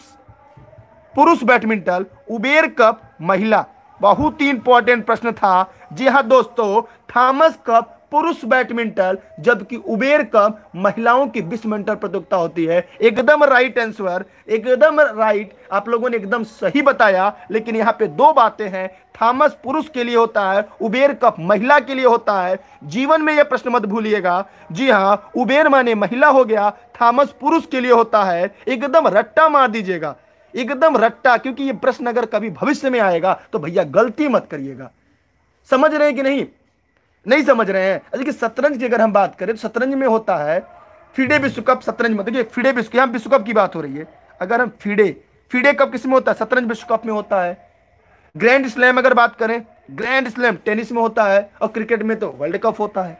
पुरुष बैडमिंटन उबेर कप महिला बहुत ही इंपॉर्टेंट प्रश्न था जी हाँ दोस्तों थॉमस कप पुरुष बैडमिंटन जबकि उबेर कप महिलाओं की विश्व मेंटल प्रतियोगिता होती है एकदम राइट आंसर एकदम राइट आप लोगों ने एकदम सही बताया लेकिन यहाँ पे दो बातें हैं थॉमस पुरुष के लिए होता है उबेर कप महिला के लिए होता है जीवन में यह प्रश्न मत भूलिएगा जी हाँ उबेर माने महिला हो गया थॉमस पुरुष के लिए होता है एकदम रट्टा मार दीजिएगा एकदम रट्टा क्योंकि ये प्रश्न अगर कभी भविष्य में आएगा तो भैया गलती मत करिएगा समझ रहे हैं कि नहीं नहीं समझ रहे हैं अरे कि शतरंज की अगर हम बात करें तो शतरंज में होता है फीडे विश्व कप शतरंज में देखिए फीडे विश्व यहाँ विश्व कप की बात हो रही है अगर हम फीडे फीडे कप किस में होता है शतरंज विश्व कप में होता है ग्रैंड स्लैम अगर बात करें ग्रैंड स्लैम टेनिस में होता है और क्रिकेट में तो वर्ल्ड कप होता है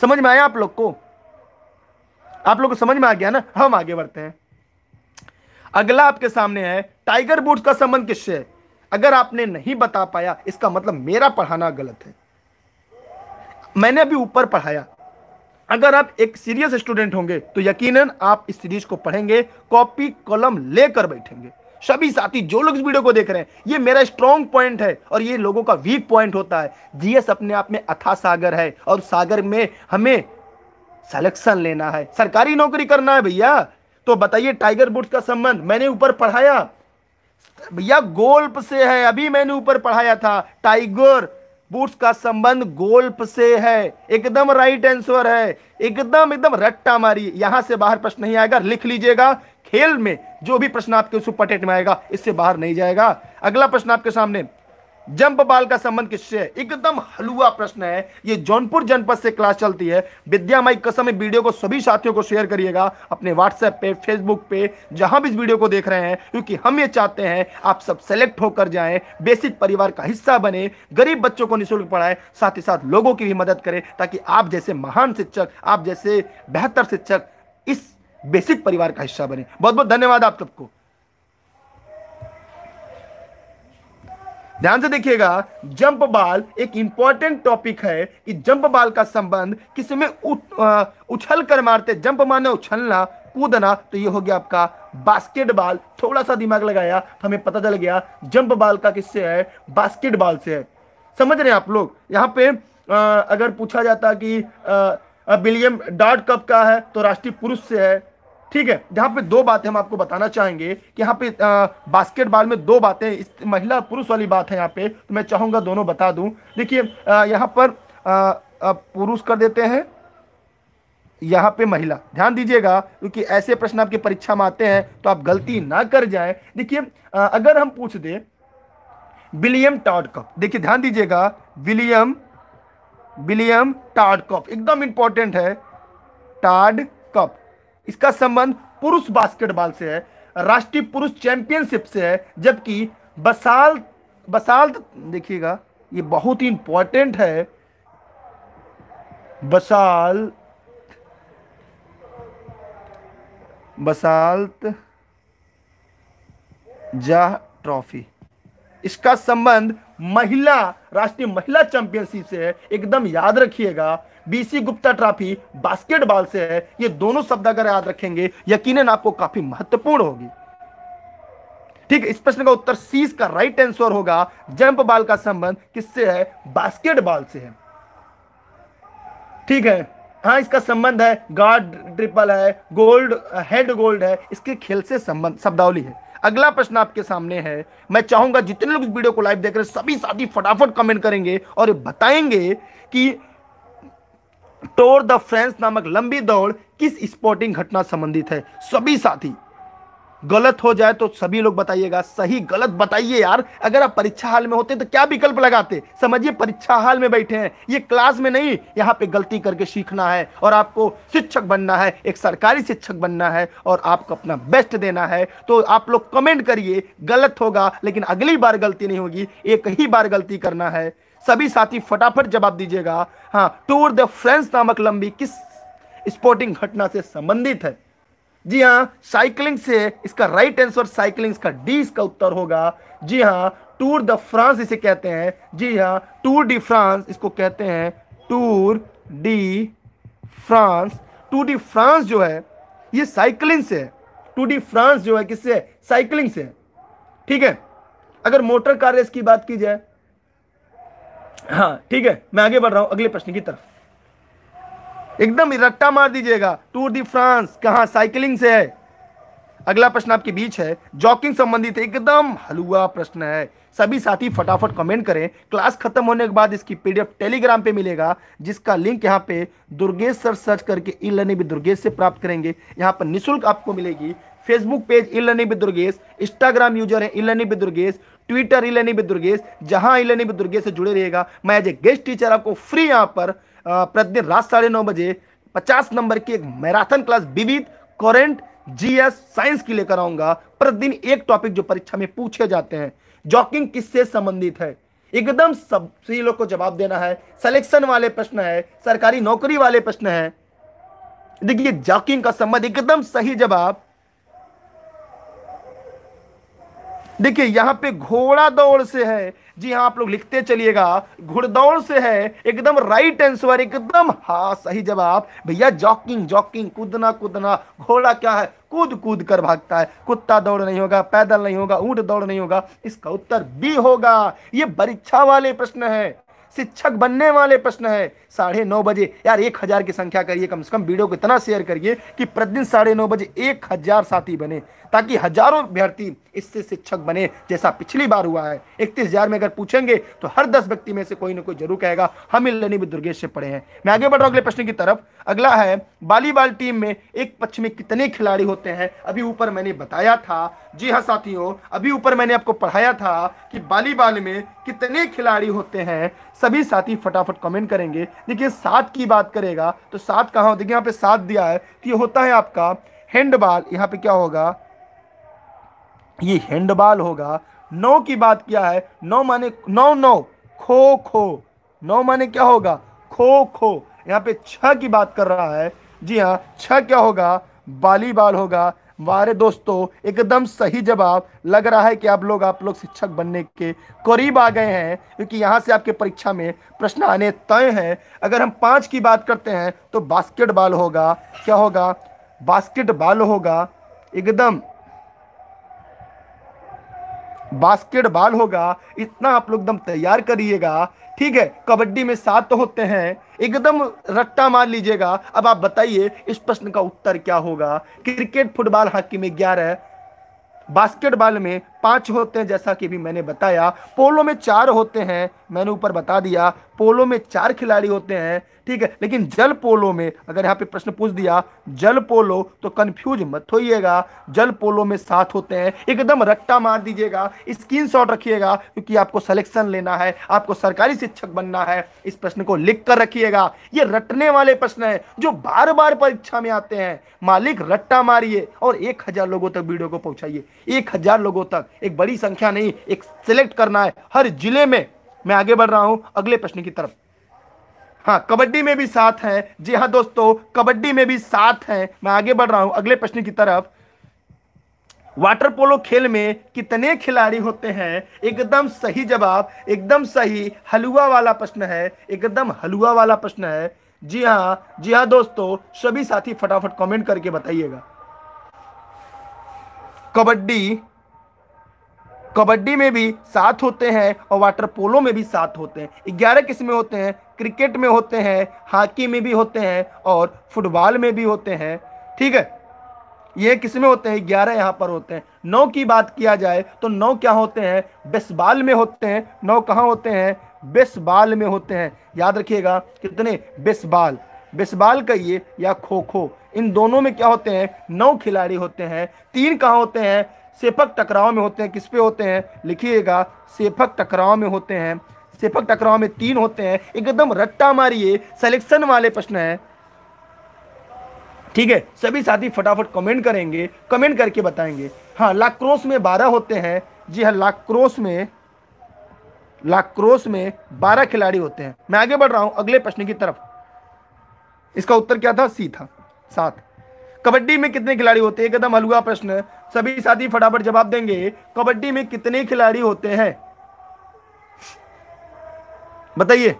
समझ में आया आप लोग को आप लोग को समझ में आ गया ना हम आगे बढ़ते हैं अगला आपके सामने है टाइगर वुड्स का संबंध किससे है अगर आपने नहीं बता पाया इसका मतलब मेरा पढ़ाना गलत है मैंने अभी ऊपर पढ़ाया अगर आप एक सीरियस स्टूडेंट होंगे तो यकीनन आप इस सीरीज को पढ़ेंगे कॉपी कॉलम लेकर बैठेंगे सभी साथी जो लोग इस वीडियो को देख रहे हैं ये मेरा स्ट्रॉन्ग पॉइंट है और ये लोगों का वीक पॉइंट होता है जीएस अपने आप में अथा सागर है और सागर में हमें सेलेक्शन लेना है सरकारी नौकरी करना है भैया तो बताइए टाइगर बुट्स का संबंध मैंने ऊपर पढ़ाया भैया गोल्प से है अभी मैंने ऊपर पढ़ाया था टाइगर बूट्स का संबंध गोल्फ से है एकदम राइट आंसर है एकदम एकदम रट्टा मारी यहां से बाहर प्रश्न नहीं आएगा लिख लीजिएगा खेल में जो भी प्रश्न आपके उस पटेट में आएगा इससे बाहर नहीं जाएगा अगला प्रश्न आपके सामने बाल का संबंध किससे है एकदम हलुआ प्रश्न है ये जौनपुर जनपद से क्लास चलती है विद्या माई कसम वीडियो को सभी साथियों को शेयर करिएगा अपने व्हाट्सएप पे फेसबुक पे जहां भी इस वीडियो को देख रहे हैं क्योंकि हम ये चाहते हैं आप सब सेलेक्ट होकर जाएं बेसिक परिवार का हिस्सा बने गरीब बच्चों को निःशुल्क पढ़ाएं साथ ही साथ लोगों की भी मदद करें ताकि आप जैसे महान शिक्षक आप जैसे बेहतर शिक्षक इस बेसिक परिवार का हिस्सा बने बहुत बहुत धन्यवाद आप सबको ध्यान से देखिएगा जंप बाल एक इंपॉर्टेंट टॉपिक है कि जंप बाल का संबंध किसमें उछल कर मारते जंप माने उछलना कूदना तो ये हो गया आपका बास्केटबॉल थोड़ा सा दिमाग लगाया तो हमें पता चल गया जंप बाल का किससे है बास्केटबॉल से है समझ रहे हैं आप लोग यहाँ पे आ, अगर पूछा जाता कि विलियम डॉट कप का है तो राष्ट्रीय पुरुष से है ठीक है यहाँ पे दो बातें हम आपको बताना चाहेंगे कि यहाँ पे बास्केटबॉल में दो बातें महिला पुरुष वाली बात है यहाँ पे तो मैं चाहूंगा दोनों बता दूं देखिए यहाँ पर पुरुष कर देते हैं यहाँ पे महिला ध्यान दीजिएगा क्योंकि ऐसे प्रश्न आपके परीक्षा में आते हैं तो आप गलती ना कर जाए देखिए अगर हम पूछ दें विलियम टॉड कप देखिए ध्यान दीजिएगा विलियम विलियम टॉड कप एकदम इंपॉर्टेंट है टाड कप इसका संबंध पुरुष बास्केटबॉल से है राष्ट्रीय पुरुष चैंपियनशिप से है जबकि बसाल बसाल्ट देखिएगा ये बहुत ही इंपॉर्टेंट है बसाल बसाल्त जा ट्रॉफी इसका संबंध महिला राष्ट्रीय महिला चैंपियनशिप से है एकदम याद रखिएगा बीसी गुप्ता ट्रॉफी बास्केटबॉल से है ये दोनों शब्द अगर याद रखेंगे यकीनन आपको काफी महत्वपूर्ण होगी ठीक इस प्रश्न का उत्तर सीज का राइट आंसर होगा जंप बॉल का संबंध किससे है बास्केटबॉल से है ठीक है हाँ इसका संबंध है गार्ड ट्रिपल है गोल्ड हेड गोल्ड है इसके खेल से संबंध शब्दावली है अगला प्रश्न आपके सामने है मैं चाहूंगा जितने लोग इस वीडियो को लाइव देख रहे हैं सभी साथी फटाफट कमेंट करेंगे और बताएंगे कि टोर द फ्रेंस नामक लंबी दौड़ किस स्पोर्टिंग घटना संबंधित है सभी साथी गलत हो जाए तो सभी लोग बताइएगा सही गलत बताइए यार अगर आप परीक्षा हाल में होते तो क्या विकल्प लगाते समझिए परीक्षा हाल में बैठे हैं ये क्लास में नहीं यहाँ पे गलती करके सीखना है और आपको शिक्षक बनना है एक सरकारी शिक्षक बनना है और आपको अपना बेस्ट देना है तो आप लोग कमेंट करिए गलत होगा लेकिन अगली बार गलती नहीं होगी एक ही बार गलती करना है सभी साथी फटाफट जवाब दीजिएगा हाँ टूर द फ्रेंस नामक लंबी किस स्पोर्टिंग घटना से संबंधित है जी हाँ साइकिलिंग से इसका राइट आंसर साइकिलिंग का डी इसका उत्तर होगा जी हाँ टूर द फ्रांस इसे कहते हैं जी हाँ टूर डी फ्रांस इसको कहते हैं tour de France tour de France जो है ये साइकिलिंग से है टू डी फ्रांस जो है किससे साइकिलिंग से ठीक है अगर मोटर कार रेस की बात की जाए हाँ ठीक है मैं आगे बढ़ रहा हूँ अगले प्रश्न की तरफ एकदम रट्टा मार दीजिएगा टूर दी फ्रांस कहा साइकिलिंग से है अगला प्रश्न आपके बीच है जॉकिंग संबंधित एकदम हलुआ प्रश्न है सभी साथी फटाफट कमेंट करें क्लास खत्म होने के बाद इसकी पीडीएफ टेलीग्राम पे मिलेगा जिसका लिंक यहाँ पे दुर्गेश सर सर्च करके ई लर्निंग भी दुर्गेश से प्राप्त करेंगे यहाँ पर निःशुल्क आपको मिलेगी फेसबुक पेज इन लर्निंग भी दुर्गेश इंस्टाग्राम यूजर है इन लर्निंग भी दुर्गेश ट्विटर इलेनी दुर्गेश जहां इलेनी दुर्गेश से जुड़े रहेगा मैं एज ए गेस्ट टीचर आपको फ्री यहां पर प्रतिदिन रात साढ़े नौ बजे पचास नंबर की एक मैराथन क्लास विविध करेंट जीएस साइंस की लेकर आऊंगा प्रतिदिन एक टॉपिक जो परीक्षा में पूछे जाते हैं जॉकिंग किससे संबंधित है एकदम सब सभी लोग को जवाब देना है सिलेक्शन वाले प्रश्न है सरकारी नौकरी वाले प्रश्न है देखिए जॉकिंग का संबंध एकदम सही जवाब देखिए यहाँ पे घोड़ा दौड़ से है जी हाँ आप लोग लिखते चलिएगा घुड़दौड़ से है एकदम राइट आंसर एकदम हाँ सही जवाब भैया जॉकिंग जॉकिंग कूदना कूदना घोड़ा क्या है कूद कूद कर भागता है कुत्ता दौड़ नहीं होगा पैदल नहीं होगा ऊंट दौड़ नहीं होगा इसका उत्तर बी होगा ये परीक्षा वाले प्रश्न है शिक्षक बनने वाले प्रश्न है साढ़े नौ बजे यार एक हजार की संख्या करिए कम से कम वीडियो को इतना शेयर करिए कि प्रतिदिन साढ़े नौ बजे एक हजार साथी बने ताकि हजारों अभ्यर्थी इससे शिक्षक बने जैसा पिछली बार हुआ है इकतीस हजार में अगर पूछेंगे तो हर दस व्यक्ति में से कोई ना कोई जरूर कहेगा हम इलनी दुर्गेश से पढ़े हैं मैं आगे बढ़ रहा हूँ अगले प्रश्न की तरफ अगला है वॉलीबॉल टीम में एक पक्ष में कितने खिलाड़ी होते हैं अभी ऊपर मैंने बताया था जी हाँ साथियों अभी ऊपर मैंने आपको पढ़ाया था कि वॉलीबॉल में कितने खिलाड़ी होते हैं सभी साथी फटाफट कमेंट करेंगे देखिए सात की बात करेगा तो सात कहाँ देखिए यहाँ पे सात दिया है कि तो होता है आपका हैंडबॉल यहाँ पे क्या होगा ये हैंडबॉल होगा नौ की बात क्या है नौ माने नौ नौ खो खो नौ माने क्या होगा खो खो यहाँ पे छ की बात कर रहा है जी हाँ छ क्या होगा बाल होगा वारे दोस्तों एकदम सही जवाब लग रहा है कि आप लोग आप लोग शिक्षक बनने के करीब आ गए हैं क्योंकि यहाँ से आपके परीक्षा में प्रश्न आने तय हैं अगर हम पाँच की बात करते हैं तो बास्केटबॉल होगा क्या होगा बास्केटबॉल होगा एकदम बास्केटबॉल होगा इतना आप लोग एकदम तैयार करिएगा ठीक है कबड्डी में सात तो होते हैं एकदम रट्टा मार लीजिएगा अब आप बताइए इस प्रश्न का उत्तर क्या होगा क्रिकेट फुटबॉल हॉकी में ग्यारह बास्केटबॉल में पांच होते हैं जैसा कि भी मैंने बताया पोलो में चार होते हैं मैंने ऊपर बता दिया पोलो में चार खिलाड़ी होते हैं ठीक है लेकिन जल पोलो में अगर यहाँ पे प्रश्न पूछ दिया जल पोलो तो कंफ्यूज मत होइएगा जल पोलो में साथ होते हैं एकदम रट्टा मार दीजिएगा स्क्रीन शॉट रखिएगा क्योंकि आपको सिलेक्शन लेना है आपको सरकारी शिक्षक बनना है इस प्रश्न को लिख कर रखिएगा ये रटने वाले प्रश्न है जो बार बार परीक्षा में आते हैं मालिक रट्टा मारिए और एक हजार लोगों तक वीडियो को पहुंचाइए एक हजार लोगों तक एक बड़ी संख्या नहीं एक सिलेक्ट करना है हर जिले में मैं आगे बढ़ रहा हूं अगले प्रश्न की तरफ हाँ कबड्डी में भी साथ हैं जी हाँ दोस्तों कबड्डी में भी साथ हैं मैं आगे बढ़ रहा हूं अगले प्रश्न की तरफ वाटर पोलो खेल में कितने खिलाड़ी होते हैं एकदम सही जवाब एकदम सही हलुआ वाला प्रश्न है एकदम हलुआ वाला प्रश्न है जी हाँ जी हाँ दोस्तों सभी साथी फटाफट कमेंट करके बताइएगा कबड्डी कबड्डी में भी सात होते हैं और वाटर पोलो में भी सात होते हैं ग्यारह किस्में होते हैं क्रिकेट में होते हैं हॉकी में भी होते हैं और फुटबॉल में भी होते हैं ठीक है ये किस में होते हैं ग्यारह यहाँ पर होते हैं नौ की बात किया जाए तो नौ क्या होते हैं बेसबॉल में होते हैं नौ कहाँ होते हैं बेसबॉल में होते हैं याद रखिएगा कितने बेसबॉल बेसबॉल कहिए या खो खो इन दोनों में क्या होते हैं नौ खिलाड़ी होते हैं तीन कहाँ होते हैं सेपक टकराव में होते हैं किस पे होते हैं लिखिएगा सेपक टकराव में होते हैं सेपक टकराव में तीन होते हैं एकदम रट्टा मारिए सिलेक्शन वाले प्रश्न है ठीक है सभी साथी फटाफट कमेंट करेंगे कमेंट करके बताएंगे हाँ लाक्रोस में बारह होते हैं जी हाँ लाक्रोस में लाक्रोस में बारह खिलाड़ी होते हैं मैं आगे बढ़ रहा हूं अगले प्रश्न की तरफ इसका उत्तर क्या था सी था सात कबड्डी में कितने खिलाड़ी होते हैं एकदम हलुआ प्रश्न सभी साथी फटाफट जवाब देंगे कबड्डी में कितने खिलाड़ी होते हैं बताइए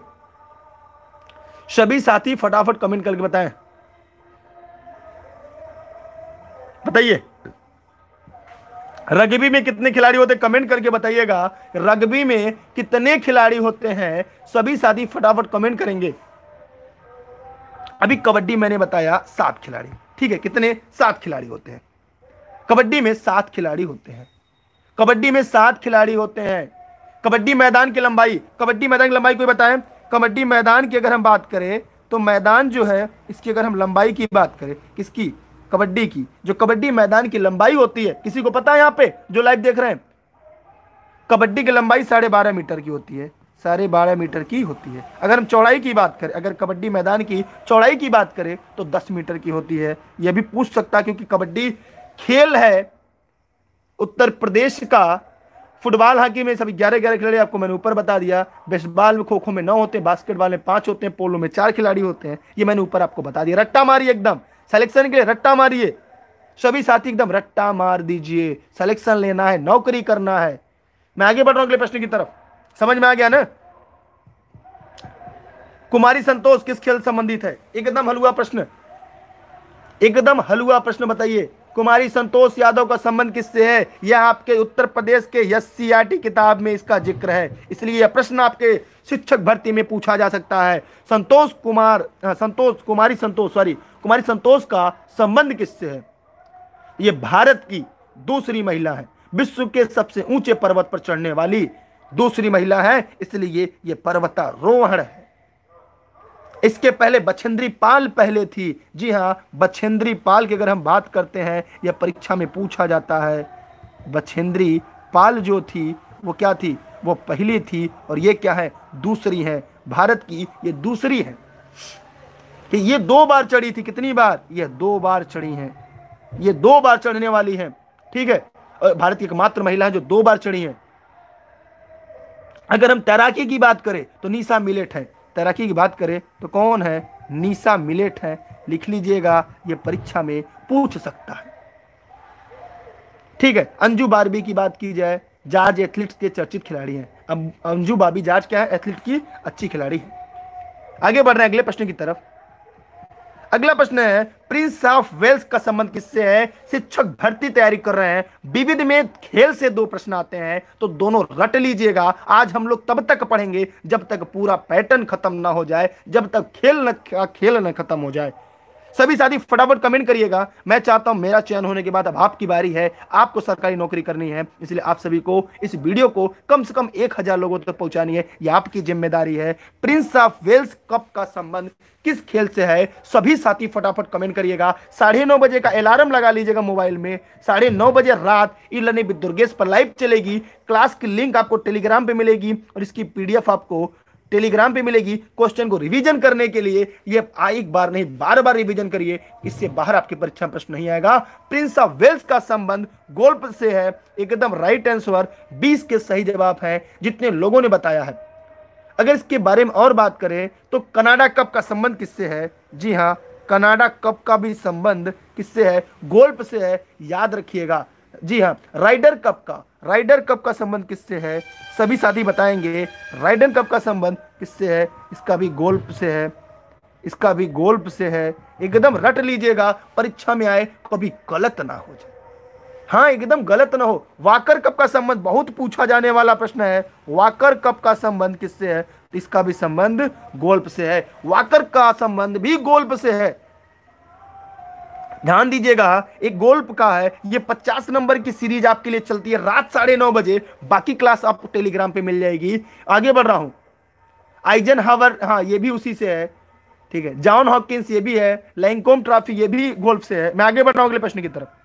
सभी साथी फटाफट कमेंट करके बताएं बताइए रग्बी में कितने खिलाड़ी होते कमेंट करके बताइएगा रग्बी में कितने खिलाड़ी होते हैं सभी साथी फटाफट कमेंट करेंगे अभी कबड्डी मैंने बताया सात खिलाड़ी ठीक है कितने सात खिलाड़ी होते हैं कबड्डी में सात खिलाड़ी होते हैं कबड्डी में सात खिलाड़ी होते हैं कबड्डी मैदान की लंबाई कबड्डी मैदान की लंबाई कोई बताएं कबड्डी मैदान की अगर हम बात करें तो मैदान जो है इसकी अगर हम लंबाई की बात करें किसकी कबड्डी की जो कबड्डी मैदान की लंबाई होती है किसी को पता है यहाँ पे जो लाइव देख रहे हैं कबड्डी की लंबाई साढ़े बारह मीटर की होती है साढ़े बारह मीटर की होती है अगर हम चौड़ाई की बात करें अगर कबड्डी मैदान की चौड़ाई की बात करें तो दस मीटर की होती है यह भी पूछ सकता क्योंकि कबड्डी खेल है उत्तर प्रदेश का फुटबॉल हॉकी में सभी ग्यारह ग्यारह खिलाड़ी आपको मैंने ऊपर बता दिया बेसबॉल में खो खो में नौ होते हैं बास्केटबॉल में पांच होते हैं पोलो में चार खिलाड़ी होते हैं ये मैंने ऊपर आपको बता दिया रट्टा मारिए एकदम सेलेक्शन के लिए रट्टा मारिए सभी साथी एकदम रट्टा मार दीजिए सेलेक्शन लेना है नौकरी करना है मैं आगे बढ़ रहा हूं अगले प्रश्न की तरफ समझ में आ गया ना कुमारी संतोष किस खेल संबंधित है एकदम हलुआ प्रश्न एकदम हलुआ प्रश्न बताइए कुमारी संतोष यादव का संबंध किससे है यह आपके उत्तर प्रदेश के एस e किताब में इसका जिक्र है इसलिए यह प्रश्न आपके शिक्षक भर्ती में पूछा जा सकता है संतोष कुमार संतोष कुमारी संतोष सॉरी कुमारी संतोष का संबंध किससे है ये भारत की दूसरी महिला है विश्व के सबसे ऊंचे पर्वत पर चढ़ने वाली दूसरी महिला है इसलिए ये पर्वतारोहण है इसके पहले बछेंद्री पाल पहले थी जी हाँ बछेंद्री पाल की अगर हम बात करते हैं यह परीक्षा में पूछा जाता है बछेंद्री पाल जो थी वो क्या थी वो पहली थी और ये क्या है दूसरी है भारत की ये दूसरी है कि ये दो बार चढ़ी थी कितनी बार ये दो बार चढ़ी हैं ये दो बार चढ़ने वाली हैं ठीक है और भारत की एकमात्र महिला है जो दो बार चढ़ी है अगर हम तैराकी की बात करें तो निशा मिलेट है तैराकी की बात करें तो कौन है नीसा मिलेट है लिख लीजिएगा ये परीक्षा में पूछ सकता है ठीक है अंजू बारबी की बात की जाए जार्ज एथलीट के चर्चित खिलाड़ी हैं अब अंजू बाबी जार्ज क्या है एथलीट की अच्छी खिलाड़ी है आगे बढ़ रहे हैं अगले प्रश्न की तरफ अगला प्रश्न है प्रिंस ऑफ वेल्स का संबंध किससे है शिक्षक भर्ती तैयारी कर रहे हैं विविध में खेल से दो प्रश्न आते हैं तो दोनों रट लीजिएगा आज हम लोग तब तक पढ़ेंगे जब तक पूरा पैटर्न खत्म ना हो जाए जब तक खेल न खेल न खत्म हो जाए सभी साथी फटाफट कमेंट करिएगा मैं चाहता हूं मेरा चयन होने के बाद अब आपकी बारी है आपको सरकारी नौकरी करनी है इसलिए आप सभी को इस वीडियो को कम से कम एक हजार लोगों तक तो पहुंचानी है यह आपकी जिम्मेदारी है प्रिंस ऑफ वेल्स कप का संबंध किस खेल से है सभी साथी फटाफट कमेंट करिएगा साढ़े नौ बजे का अलार्म लगा लीजिएगा मोबाइल में साढ़े नौ बजे रात ई दुर्गेश पर लाइव चलेगी क्लास की लिंक आपको टेलीग्राम पे मिलेगी और इसकी पीडीएफ आपको टेलीग्राम पे मिलेगी क्वेश्चन को रिवीजन करने के लिए ये एक बार नहीं बार बार रिवीजन करिए इससे बाहर आपके परीक्षा अच्छा प्रश्न नहीं आएगा प्रिंस ऑफ वेल्स का संबंध गोल्फ से है एकदम राइट आंसर बीस के सही जवाब है जितने लोगों ने बताया है अगर इसके बारे में और बात करें तो कनाडा कप का संबंध किससे है जी हाँ कनाडा कप का भी संबंध किससे है गोल्फ से है याद रखिएगा जी हाँ राइडर कप का राइडर कप का संबंध किससे है सभी साथी बताएंगे राइडर कप का संबंध किससे है इसका भी गोल्प से है इसका भी गोल्प से है एकदम रट लीजिएगा परीक्षा में आए कभी गलत ना हो जाए हाँ एकदम गलत ना हो वाकर कप का संबंध बहुत पूछा जाने वाला प्रश्न है वाकर कप का संबंध किससे है इसका भी संबंध गोल्प से है वाकर का संबंध भी गोल्प से है ध्यान दीजिएगा एक गोल्फ का है ये पचास नंबर की सीरीज आपके लिए चलती है रात साढ़े नौ बजे बाकी क्लास आपको टेलीग्राम पे मिल जाएगी आगे बढ़ रहा हूँ आइजन हावर हाँ ये भी उसी से है ठीक है जॉन हॉकिंस ये भी है लैंगकोम ट्रॉफी ये भी गोल्फ से है मैं आगे बढ़ रहा हूँ अगले प्रश्न की तरफ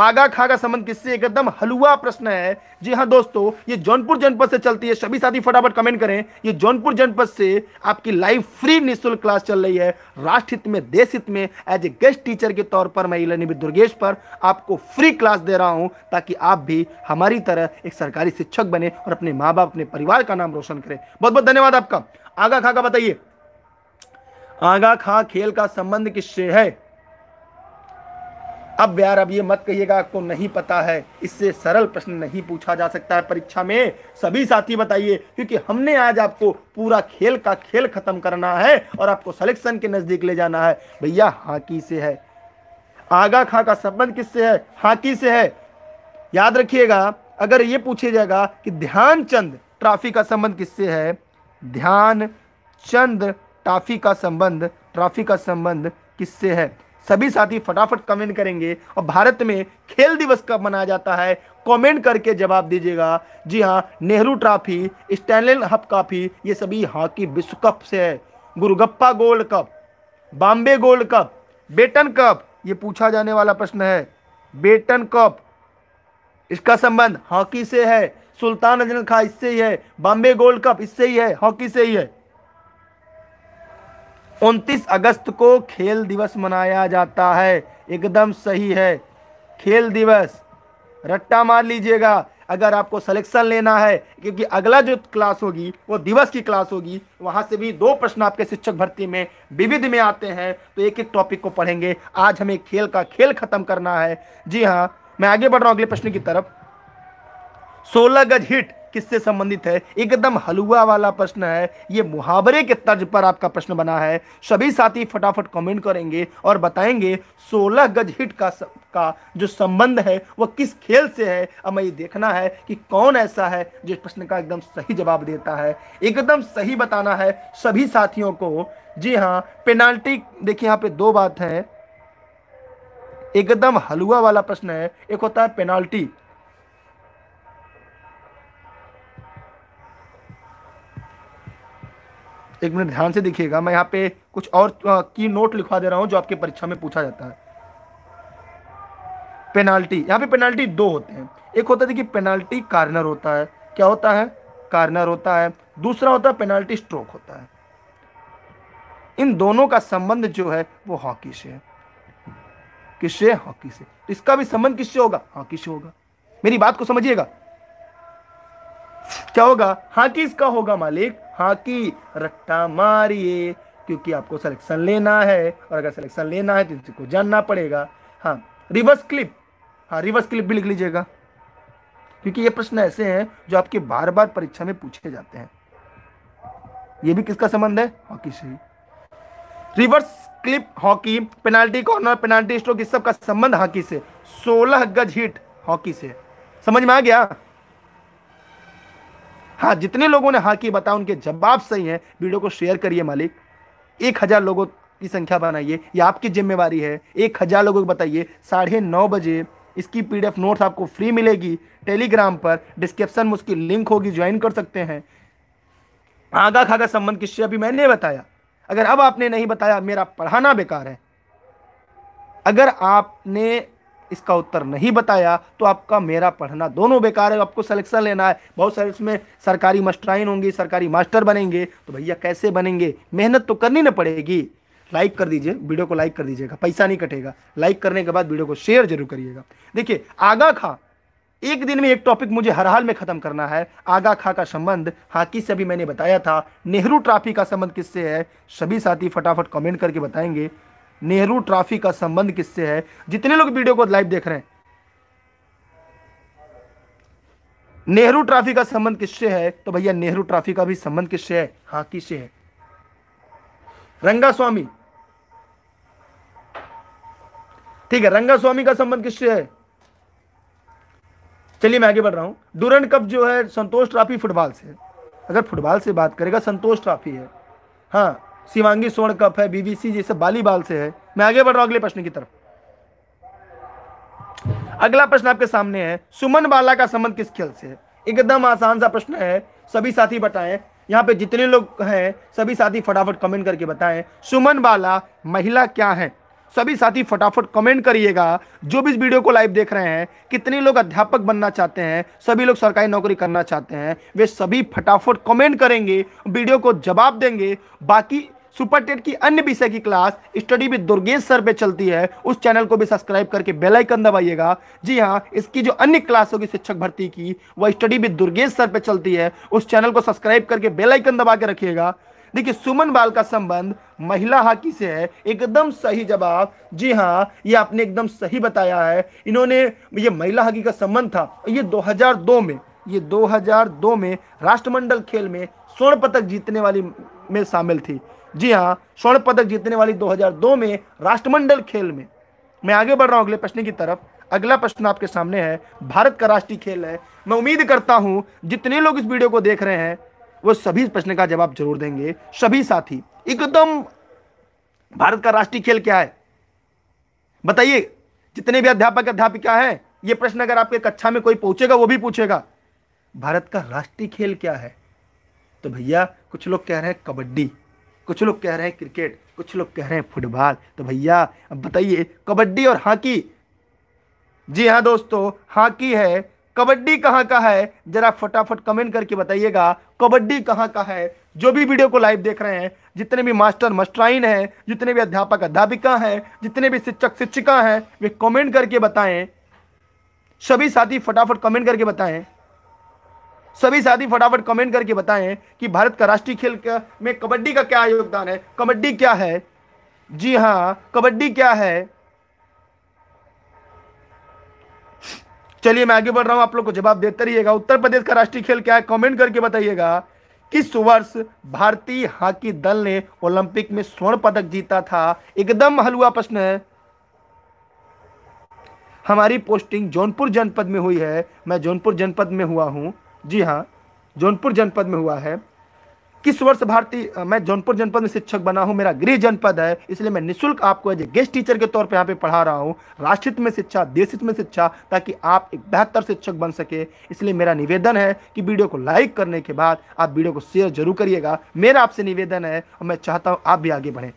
आगा खा का संबंध किससे एकदम हलुआ प्रश्न है जी हाँ दोस्तों ये जौनपुर जनपद से चलती है सभी साथी फटाफट कमेंट करें ये जौनपुर जनपद से आपकी लाइव फ्री निःशुल्क क्लास चल रही है राष्ट्र हित में देश हित में एज ए गेस्ट टीचर के तौर पर मैं इलानिबी दुर्गेश पर आपको फ्री क्लास दे रहा हूँ ताकि आप भी हमारी तरह एक सरकारी शिक्षक बने और अपने माँ बाप अपने परिवार का नाम रोशन करें बहुत बहुत धन्यवाद आपका आगा खा का बताइए आगा खा खेल का संबंध किससे है अब यार अब ये मत कहिएगा आपको नहीं पता है इससे सरल प्रश्न नहीं पूछा जा सकता है परीक्षा में सभी साथी बताइए क्योंकि हमने आज आपको पूरा खेल का खेल खत्म करना है और आपको सिलेक्शन के नज़दीक ले जाना है भैया हाकी से है आगा खा का संबंध किससे है हाकी से है याद रखिएगा अगर ये पूछे जाएगा कि ध्यानचंद ट्रॉफी का संबंध किससे है ध्यान चंद ट्रॉफी का संबंध ट्रॉफी का संबंध किससे है सभी साथी फटाफट कमेंट करेंगे और भारत में खेल दिवस कब मनाया जाता है कमेंट करके जवाब दीजिएगा जी हाँ नेहरू ट्रॉफी स्टैनलिन हप काफी ये सभी हॉकी विश्व कप से है गुरुगप्पा gold cup Bombay gold cup Beighton cup ये पूछा जाने वाला प्रश्न है बेटन कप इसका संबंध हॉकी से है सुल्तान अजन खा इससे ही है बॉम्बे गोल्ड कप इससे ही है हॉकी से ही है उनतीस अगस्त को खेल दिवस मनाया जाता है एकदम सही है खेल दिवस रट्टा मार लीजिएगा अगर आपको सिलेक्शन लेना है क्योंकि अगला जो क्लास होगी वो दिवस की क्लास होगी वहाँ से भी दो प्रश्न आपके शिक्षक भर्ती में विविध में आते हैं तो एक एक टॉपिक को पढ़ेंगे आज हमें खेल का खेल खत्म करना है जी हाँ मैं आगे बढ़ रहा हूँ अगले प्रश्न की तरफ सोलह गज हिट किससे संबंधित है एकदम हलुआ वाला प्रश्न है ये मुहावरे के तर्ज पर आपका प्रश्न बना है सभी साथी फटाफट कमेंट करेंगे और बताएंगे 16 गज हिट का का जो संबंध है वह किस खेल से है हमें ये देखना है कि कौन ऐसा है जो प्रश्न का एकदम सही जवाब देता है एकदम सही बताना है सभी साथियों को जी हाँ पेनाल्टी देखिए यहाँ पे दो बात है एकदम हलुआ वाला प्रश्न है एक होता है पेनाल्टी एक मिनट ध्यान से देखिएगा मैं यहाँ पे कुछ और की नोट लिखवा दे रहा हूँ जो आपके परीक्षा में पूछा जाता है पेनाल्टी यहाँ पे पेनाल्टी दो होते हैं एक होता है कि पेनाल्टी कार्नर होता है क्या होता है कार्नर होता है दूसरा होता है पेनाल्टी स्ट्रोक होता है इन दोनों का संबंध जो है वो हॉकी से है किससे हॉकी से तो इसका भी संबंध किससे होगा हॉकी से होगा मेरी बात को समझिएगा क्या होगा हॉकी हाँ, इसका होगा मालिक हाकी रट्टा मारिए क्योंकि आपको सिलेक्शन लेना है और अगर सिलेक्शन लेना है तो इसको जानना पड़ेगा हाँ रिवर्स क्लिप हाँ रिवर्स क्लिप भी लिख लीजिएगा क्योंकि ये प्रश्न ऐसे हैं जो आपके बार बार परीक्षा में पूछे जाते हैं ये भी किसका संबंध है हॉकी से reverse clip hockey penalty corner penalty stroke इस सब का संबंध हॉकी से 16 गज हिट हॉकी से समझ में आ गया हाँ जितने लोगों ने हाँ की बताया उनके जवाब सही हैं वीडियो को शेयर करिए मालिक एक हज़ार लोगों की संख्या बनाइए ये आपकी जिम्मेवारी है एक हज़ार लोगों को बताइए साढ़े नौ बजे इसकी पी डी नोट्स आपको फ्री मिलेगी टेलीग्राम पर डिस्क्रिप्शन में उसकी लिंक होगी ज्वाइन कर सकते हैं आगा खागा संबंध किस अभी मैंने बताया अगर अब आपने नहीं बताया मेरा पढ़ाना बेकार है अगर आपने इसका उत्तर नहीं बताया तो आपका मेरा पढ़ना दोनों बेकार है आपको सिलेक्शन लेना है बहुत सारे उसमें सरकारी मास्टराइन होंगी सरकारी मास्टर बनेंगे तो भैया कैसे बनेंगे मेहनत तो करनी ना पड़ेगी लाइक कर दीजिए वीडियो को लाइक कर दीजिएगा पैसा नहीं कटेगा लाइक करने के बाद वीडियो को शेयर जरूर करिएगा देखिए आगा खां एक दिन में एक टॉपिक मुझे हर हाल में ख़त्म करना है आगा खा का संबंध हाकी से भी मैंने बताया था नेहरू ट्रॉफी का संबंध किससे है सभी साथी फटाफट कमेंट करके बताएंगे नेहरू ट्रॉफी का संबंध किससे है जितने लोग वीडियो को लाइव देख रहे हैं नेहरू ट्रॉफी का संबंध किससे है तो भैया नेहरू ट्रॉफी का भी संबंध किससे है हॉकी से है रंगा स्वामी ठीक है रंगा स्वामी का संबंध किससे है चलिए मैं आगे बढ़ रहा हूं डूरंड कप जो है संतोष ट्रॉफी फुटबॉल से अगर फुटबॉल से बात करेगा संतोष ट्रॉफी है हाँ शिवांगी स्वर्ण कप है बीबीसी जैसे बाली बाल से है मैं आगे बढ़ रहा हूं अगले प्रश्न की तरफ अगला प्रश्न आपके सामने है सुमन बाला का संबंध किस खेल से है एकदम आसान सा प्रश्न है सभी साथी बताएं यहाँ पे जितने लोग हैं सभी साथी फटाफट कमेंट करके बताएं सुमन बाला महिला क्या है सभी साथी फटाफट कमेंट करिएगा जो भी इस वीडियो को लाइव देख रहे हैं कितने लोग अध्यापक बनना चाहते हैं सभी लोग सरकारी नौकरी करना चाहते हैं वे सभी फटाफट कमेंट करेंगे वीडियो को जवाब देंगे बाकी सुपर टेट की अन्य विषय की क्लास स्टडी भी दुर्गेश सर पे चलती है उस चैनल को भी सब्सक्राइब करके बेल आइकन दबाइएगा जी हाँ इसकी जो अन्य क्लास होगी शिक्षक भर्ती की वह स्टडी भी दुर्गेश सर पे चलती है उस चैनल को सब्सक्राइब करके बेल आइकन दबा के रखिएगा देखिए सुमन बाल का संबंध महिला हॉकी से है एकदम सही जवाब जी हाँ ये आपने एकदम सही बताया है इन्होंने ये महिला हॉकी का संबंध था ये 2002 में ये 2002 में राष्ट्रमंडल खेल में स्वर्ण पदक जीतने वाली में शामिल थी जी हाँ स्वर्ण पदक जीतने वाली 2002 में राष्ट्रमंडल खेल में मैं आगे बढ़ रहा हूँ अगले प्रश्न की तरफ अगला प्रश्न आपके सामने है भारत का राष्ट्रीय खेल है मैं उम्मीद करता हूँ जितने लोग इस वीडियो को देख रहे हैं वो सभी प्रश्न का जवाब जरूर देंगे सभी साथी एकदम भारत का राष्ट्रीय खेल क्या है बताइए जितने भी अध्यापक अध्यापिका हैं ये प्रश्न अगर आपके कक्षा में कोई पूछेगा वो भी पूछेगा भारत का राष्ट्रीय खेल क्या है तो भैया कुछ लोग कह रहे हैं कबड्डी कुछ लोग कह रहे हैं क्रिकेट कुछ लोग कह रहे हैं फुटबॉल तो भैया अब बताइए कबड्डी और हॉकी जी हाँ दोस्तों हॉकी है कबड्डी कहाँ का है जरा फटाफट कमेंट करके बताइएगा कबड्डी कहाँ का है जो भी वीडियो को लाइव देख रहे हैं जितने भी मास्टर मास्टराइन हैं जितने भी अध्यापक अध्यापिका हैं जितने भी शिक्षक शिक्षिका हैं वे कमेंट करके बताएं सभी साथी फटाफट कमेंट करके बताएं सभी साथी फटाफट कमेंट करके बताएं कि भारत का राष्ट्रीय खेल का, में कबड्डी का क्या योगदान है कबड्डी क्या है जी हाँ कबड्डी क्या है चलिए मैं आगे बढ़ रहा हूं आप लोग को जवाब देते रहिएगा उत्तर प्रदेश का राष्ट्रीय खेल क्या है कमेंट करके बताइएगा किस वर्ष भारतीय हॉकी दल ने ओलंपिक में स्वर्ण पदक जीता था एकदम हलुआ प्रश्न है हमारी पोस्टिंग जौनपुर जनपद में हुई है मैं जौनपुर जनपद में हुआ हूं जी हाँ जौनपुर जनपद में हुआ है किस वर्ष भारतीय मैं जौनपुर जनपद में शिक्षक बना हूँ मेरा गृह जनपद है इसलिए मैं निशुल्क आपको एज ए गेस्ट टीचर के तौर पर यहाँ पे पढ़ा रहा हूँ राष्ट्रित में शिक्षा देशित में शिक्षा ताकि आप एक बेहतर शिक्षक बन सके इसलिए मेरा निवेदन है कि वीडियो को लाइक करने के बाद आप वीडियो को शेयर जरूर करिएगा मेरा आपसे निवेदन है और मैं चाहता हूँ आप भी आगे बढ़ें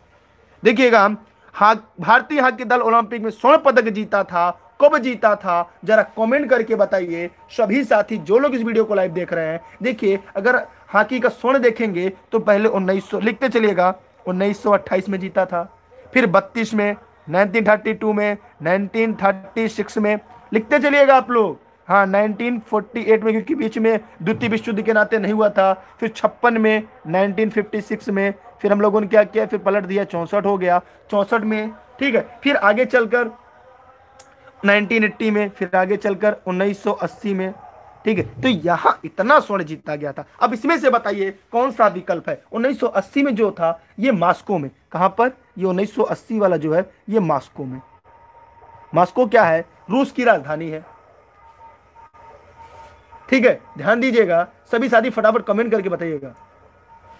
देखिएगा हाँ भारतीय हॉकी दल ओलंपिक में स्वर्ण पदक जीता था कब जीता था जरा कमेंट करके बताइए सभी साथी जो लोग इस वीडियो को लाइव देख रहे हैं देखिए अगर हॉकी का स्वर्ण देखेंगे तो पहले उन्नीस लिखते चलिएगा उन्नीस में जीता था फिर बत्तीस में टू में सिक्स में लिखते चलिएगा आप लोग हाँ एट में क्योंकि बीच में द्वितीय विश्व युद्ध के नाते नहीं हुआ था फिर छप्पन में नाइनटीन फिफ्टी सिक्स में फिर हम लोगों ने क्या किया फिर पलट दिया चौंसठ हो गया चौंसठ में ठीक है फिर आगे चलकर 1980 में फिर आगे चलकर 1980 में ठीक है तो यहाँ इतना स्वर्ण जीता गया था अब इसमें से बताइए कौन सा विकल्प है 1980 में जो था ये मास्को में कहाँ पर ये 1980 वाला जो है ये मास्को में मास्को क्या है रूस की राजधानी है ठीक है ध्यान दीजिएगा सभी साथी फटाफट कमेंट करके बताइएगा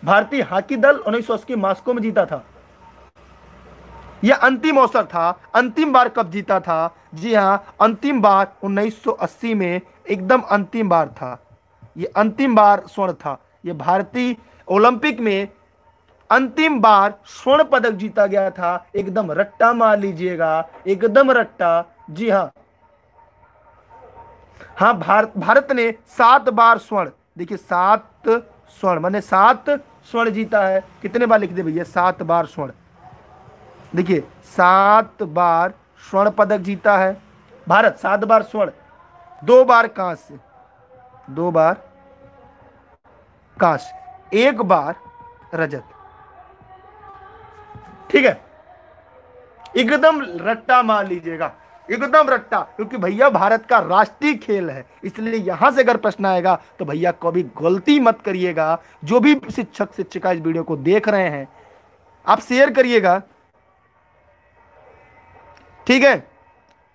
भारतीय हॉकी दल 1980 मास्को में जीता था यह अंतिम अवसर था अंतिम बार कब जीता था जी हाँ अंतिम बार 1980 में एकदम अंतिम बार था ये अंतिम बार स्वर्ण था यह भारतीय ओलंपिक में अंतिम बार स्वर्ण पदक जीता गया था एकदम रट्टा मार लीजिएगा एकदम रट्टा जी हाँ हाँ भारत भारत ने सात बार स्वर्ण देखिए सात स्वर्ण मैंने सात स्वर्ण जीता है कितने बार लिख दे भैया सात बार स्वर्ण देखिए सात बार स्वर्ण पदक जीता है भारत सात बार स्वर्ण दो बार कांस्य दो बार कांस्य एक बार रजत ठीक है एकदम रट्टा मान लीजिएगा एकदम रट्टा क्योंकि भैया भारत का राष्ट्रीय खेल है इसलिए यहां से अगर प्रश्न आएगा तो भैया कभी गलती मत करिएगा जो भी शिक्षक शिक्षिका इस वीडियो को देख रहे हैं आप शेयर करिएगा ठीक है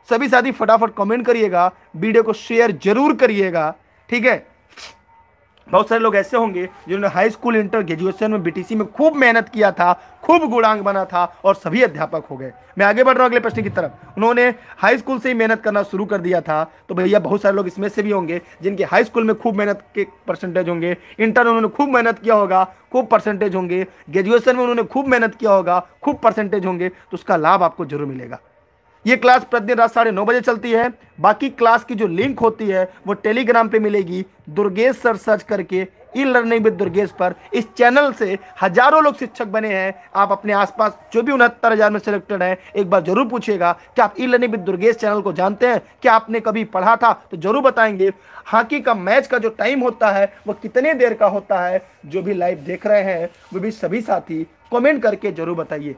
सभी साथी फटाफट कमेंट करिएगा वीडियो को शेयर जरूर करिएगा ठीक है बहुत सारे लोग ऐसे होंगे जिन्होंने हाई स्कूल इंटर ग्रेजुएशन में बीटीसी में खूब मेहनत किया था खूब गुणांग बना था और सभी अध्यापक हो गए मैं आगे बढ़ रहा हूँ अगले प्रश्न की तरफ उन्होंने हाई स्कूल से ही मेहनत करना शुरू कर दिया था तो भैया बहुत सारे लोग इसमें से भी होंगे जिनके हाई स्कूल में खूब मेहनत के परसेंटेज होंगे इंटर उन्होंने खूब मेहनत किया होगा खूब परसेंटेज होंगे ग्रेजुएशन में उन्होंने खूब मेहनत किया होगा खूब परसेंटेज होंगे तो उसका लाभ आपको जरूर मिलेगा ये क्लास प्रतिदिन रात साढ़े नौ बजे चलती है बाकी क्लास की जो लिंक होती है वो टेलीग्राम पे मिलेगी दुर्गेश सर सर्च करके ई लर्निंग विद दुर्गेश पर इस चैनल से हजारों लोग शिक्षक बने हैं आप अपने आसपास जो भी उनहत्तर हज़ार में सिलेक्टेड हैं एक बार जरूर पूछेगा कि आप e learning with Durgesh channel को जानते हैं क्या आपने कभी पढ़ा था तो जरूर बताएंगे हॉकी का मैच का जो टाइम होता है वो कितने देर का होता है जो भी लाइव देख रहे हैं वो भी सभी साथी कॉमेंट करके जरूर बताइए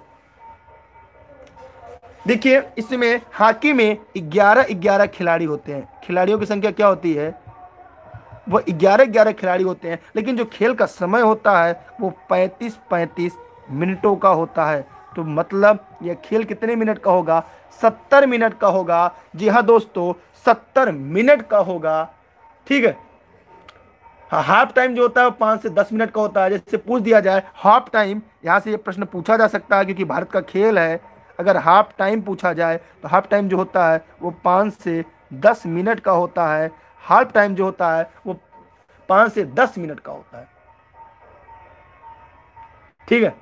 देखिए इसमें हॉकी में ग्यारह ग्यारह खिलाड़ी होते हैं खिलाड़ियों की संख्या क्या होती है वह ग्यारह ग्यारह खिलाड़ी होते हैं लेकिन जो खेल का समय होता है वो पैंतीस पैंतीस मिनटों का होता है तो मतलब यह खेल कितने मिनट का होगा सत्तर मिनट का होगा जी हाँ दोस्तों सत्तर मिनट का होगा ठीक है हाँ, हाफ टाइम जो होता है वो पाँच से दस मिनट का होता है जैसे पूछ दिया जाए हाफ टाइम यहाँ से ये प्रश्न पूछा जा सकता है क्योंकि भारत का खेल है अगर हाफ टाइम पूछा जाए तो हाफ टाइम जो होता है वो पाँच से दस मिनट का होता है हाफ टाइम जो होता है वो पाँच से दस मिनट का होता है ठीक है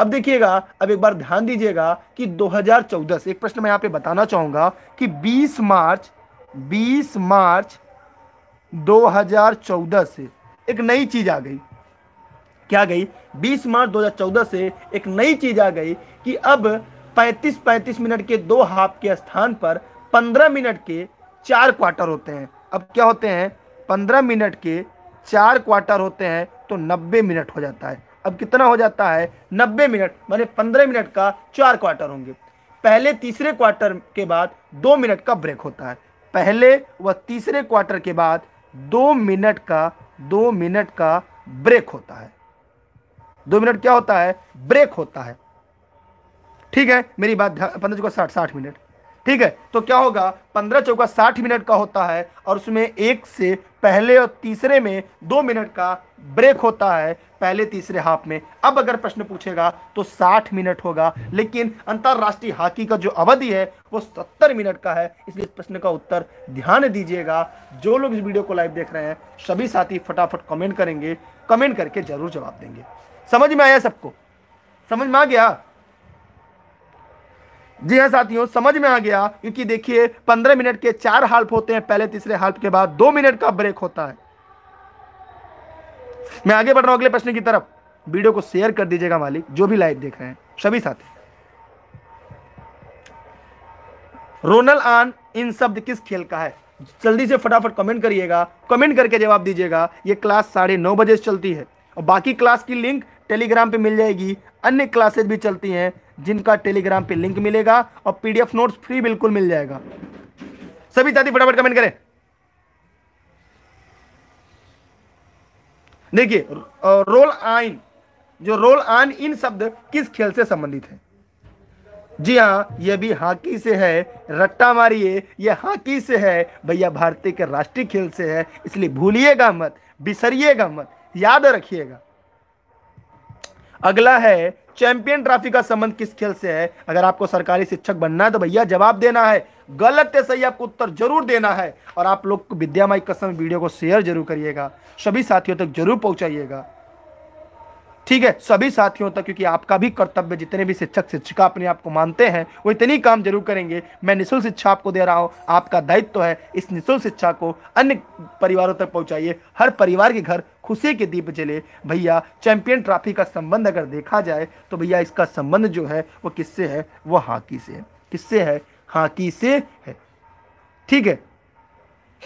अब देखिएगा अब एक बार ध्यान दीजिएगा कि 2014 से एक प्रश्न मैं यहाँ पे बताना चाहूँगा कि 20 मार्च 20 मार्च 2014 से एक नई चीज आ गई क्या गई 20 मार्च 2014 से एक नई चीज़ आ गई कि अब 35-35 मिनट के दो हाफ के स्थान पर 15 मिनट के चार क्वार्टर होते हैं अब क्या होते हैं 15 मिनट के चार क्वार्टर होते हैं तो 90 मिनट हो जाता है अब कितना हो जाता है 90 मिनट माने 15 मिनट का चार क्वार्टर होंगे पहले तीसरे क्वार्टर के बाद दो मिनट का ब्रेक होता है पहले व तीसरे क्वार्टर के बाद दो मिनट का दो मिनट का ब्रेक होता है दो मिनट क्या होता है ब्रेक होता है ठीक है मेरी बात पंद्रह चौका साठ साठ मिनट ठीक है तो क्या होगा पंद्रह चौका साठ मिनट का होता है और उसमें एक से पहले और तीसरे में दो मिनट का ब्रेक होता है पहले तीसरे हाफ में अब अगर प्रश्न पूछेगा तो साठ मिनट होगा लेकिन अंतर्राष्ट्रीय हॉकी का जो अवधि है वो सत्तर मिनट का है इसलिए इस प्रश्न का उत्तर ध्यान दीजिएगा जो लोग इस वीडियो को लाइव देख रहे हैं सभी साथी फटाफट कमेंट करेंगे कमेंट करके जरूर जवाब देंगे समझ में आया सबको समझ में आ गया जी हाँ साथियों समझ में आ गया क्योंकि देखिए पंद्रह मिनट के चार हाल्फ होते हैं पहले तीसरे हाल्फ के बाद दो मिनट का ब्रेक होता है मैं आगे बढ़ रहा हूं अगले प्रश्न की तरफ वीडियो को शेयर कर दीजिएगा मालिक जो भी लाइव देख रहे हैं सभी साथी रोनल आन इन शब्द किस खेल का है जल्दी से फटाफट कमेंट करिएगा कमेंट करके जवाब दीजिएगा ये क्लास साढ़े नौ बजे से चलती है और बाकी क्लास की लिंक टेलीग्राम पे मिल जाएगी अन्य क्लासेज भी चलती हैं जिनका टेलीग्राम पे लिंक मिलेगा और पीडीएफ नोट्स फ्री बिल्कुल मिल जाएगा सभी साथी फटाफट कमेंट करें देखिए रोल आइन जो रोल आन इन शब्द किस खेल से संबंधित है जी हाँ यह भी हॉकी से है रट्टा मारिए यह हॉकी से है भैया भारतीय के राष्ट्रीय खेल से है इसलिए भूलिएगा मत बिसरिएगा मत याद रखिएगा अगला है चैंपियन ट्रॉफी का संबंध किस खेल से है अगर आपको सरकारी शिक्षक बनना है तो भैया जवाब देना है गलत है सही आपको उत्तर जरूर देना है और आप लोग को विद्या माई कसम वीडियो को शेयर जरूर करिएगा सभी साथियों तक जरूर पहुंचाइएगा ठीक है सभी साथियों तक क्योंकि आपका भी कर्तव्य जितने भी शिक्षक शिक्षिका अपने आप को मानते हैं वो इतनी काम जरूर करेंगे मैं निःशुल्क शिक्षा आपको दे रहा हूँ आपका दायित्व तो है इस निःशुल्क शिक्षा को अन्य परिवारों तक पहुँचाइए हर परिवार के घर खुशी के दीप जले भैया चैंपियन ट्रॉफी का संबंध अगर देखा जाए तो भैया इसका संबंध जो है वो किससे है वो हॉकी से किससे है हॉकी से है ठीक है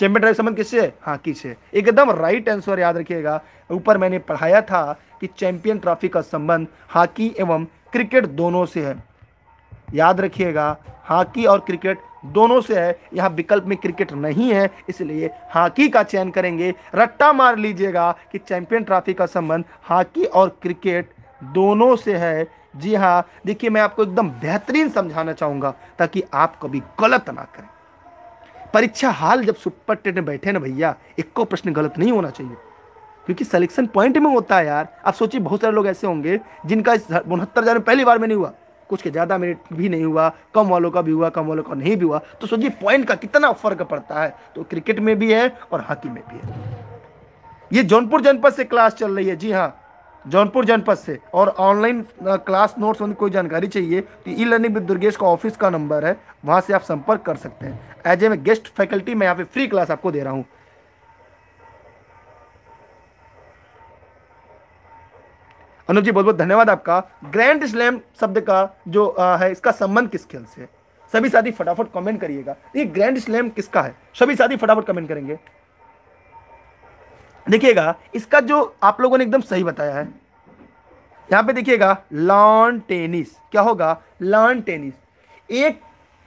चैंपियन ट्रॉफी संबंध किससे है हॉकी से एकदम राइट आंसर याद रखिएगा ऊपर मैंने पढ़ाया था कि चैंपियन ट्रॉफी का संबंध हॉकी एवं क्रिकेट दोनों से है याद रखिएगा हॉकी और क्रिकेट दोनों से है यहाँ विकल्प में क्रिकेट नहीं है इसलिए हॉकी का चयन करेंगे रट्टा मार लीजिएगा कि चैंपियन ट्रॉफी का संबंध हॉकी और क्रिकेट दोनों से है जी हाँ देखिए मैं आपको एकदम बेहतरीन समझाना चाहूँगा ताकि आप कभी गलत ना करें परीक्षा हाल जब सुपर टेट में बैठे ना भैया एक प्रश्न गलत नहीं होना चाहिए क्योंकि सिलेक्शन पॉइंट में होता है यार आप सोचिए बहुत सारे लोग ऐसे होंगे जिनका इस उनहत्तर हजार में पहली बार में नहीं हुआ कुछ के ज़्यादा मिनट भी नहीं हुआ कम वालों का भी हुआ कम वालों का नहीं भी हुआ तो सोचिए पॉइंट का कितना फ़र्क पड़ता है तो क्रिकेट में भी है और हॉकी में भी है ये जौनपुर जनपद से क्लास चल रही है जी हाँ जौनपुर जनपद से और ऑनलाइन क्लास नोट्स में कोई जानकारी चाहिए तो ई लर्निंग विद दुर्गेश का ऑफिस का नंबर है वहाँ से आप संपर्क कर सकते हैं एज ए में गेस्ट फैकल्टी मैं यहाँ पे फ्री क्लास आपको दे रहा हूँ अनुप जी बहुत बहुत धन्यवाद आपका ग्रैंड स्लैम शब्द का जो आ, है इसका संबंध किस खेल से सभी साथी फटाफट कमेंट करिएगा ये ग्रैंड स्लैम किसका है सभी साथी फटाफट कमेंट करेंगे देखिएगा इसका जो आप लोगों ने एकदम सही बताया है यहाँ पे देखिएगा लॉन टेनिस क्या होगा लॉन टेनिस एक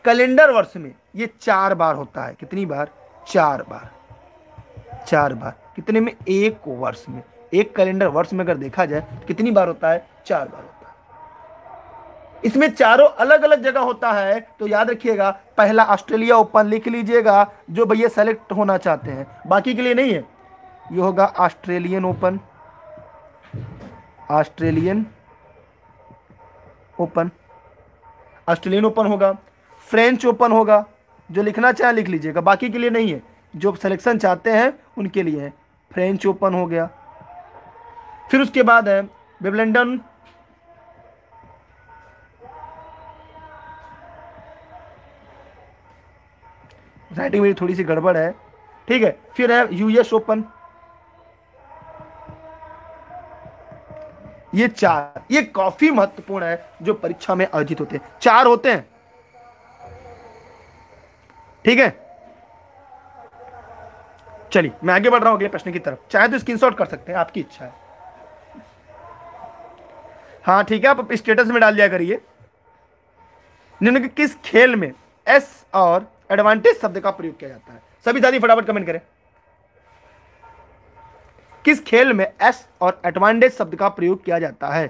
कैलेंडर वर्ष में ये चार बार होता है कितनी बार चार बार चार बार कितने में एक वर्ष में एक कैलेंडर वर्ष में अगर देखा जाए तो कितनी बार होता है चार बार होता है इसमें चारों अलग अलग जगह होता है तो याद रखिएगा पहला ऑस्ट्रेलिया ओपन लिख लीजिएगा जो भैया सेलेक्ट होना चाहते हैं बाकी के लिए नहीं है ये होगा Australian open Australian open Australian open होगा फ्रेंच ओपन होगा जो लिखना चाहे लिख लीजिएगा बाकी के लिए नहीं है जो सिलेक्शन चाहते हैं उनके लिए है फ्रेंच ओपन हो गया फिर उसके बाद है बेबलेंडन राइटिंग मेरी थोड़ी सी गड़बड़ है ठीक है फिर है यूएस ओपन ये चार ये काफी महत्वपूर्ण है जो परीक्षा में आयोजित होते हैं चार होते हैं ठीक है चलिए मैं आगे बढ़ रहा हूं अगले प्रश्न की तरफ चाहे तो स्क्रीनशॉट कर सकते हैं आपकी इच्छा है हाँ ठीक है आप स्टेटस में डाल दिया करिए किस खेल में एस और एडवांटेज शब्द का प्रयोग किया जाता है सभी साथी फटाफट कमेंट करें किस खेल में एस और एडवांटेज शब्द का प्रयोग किया जाता है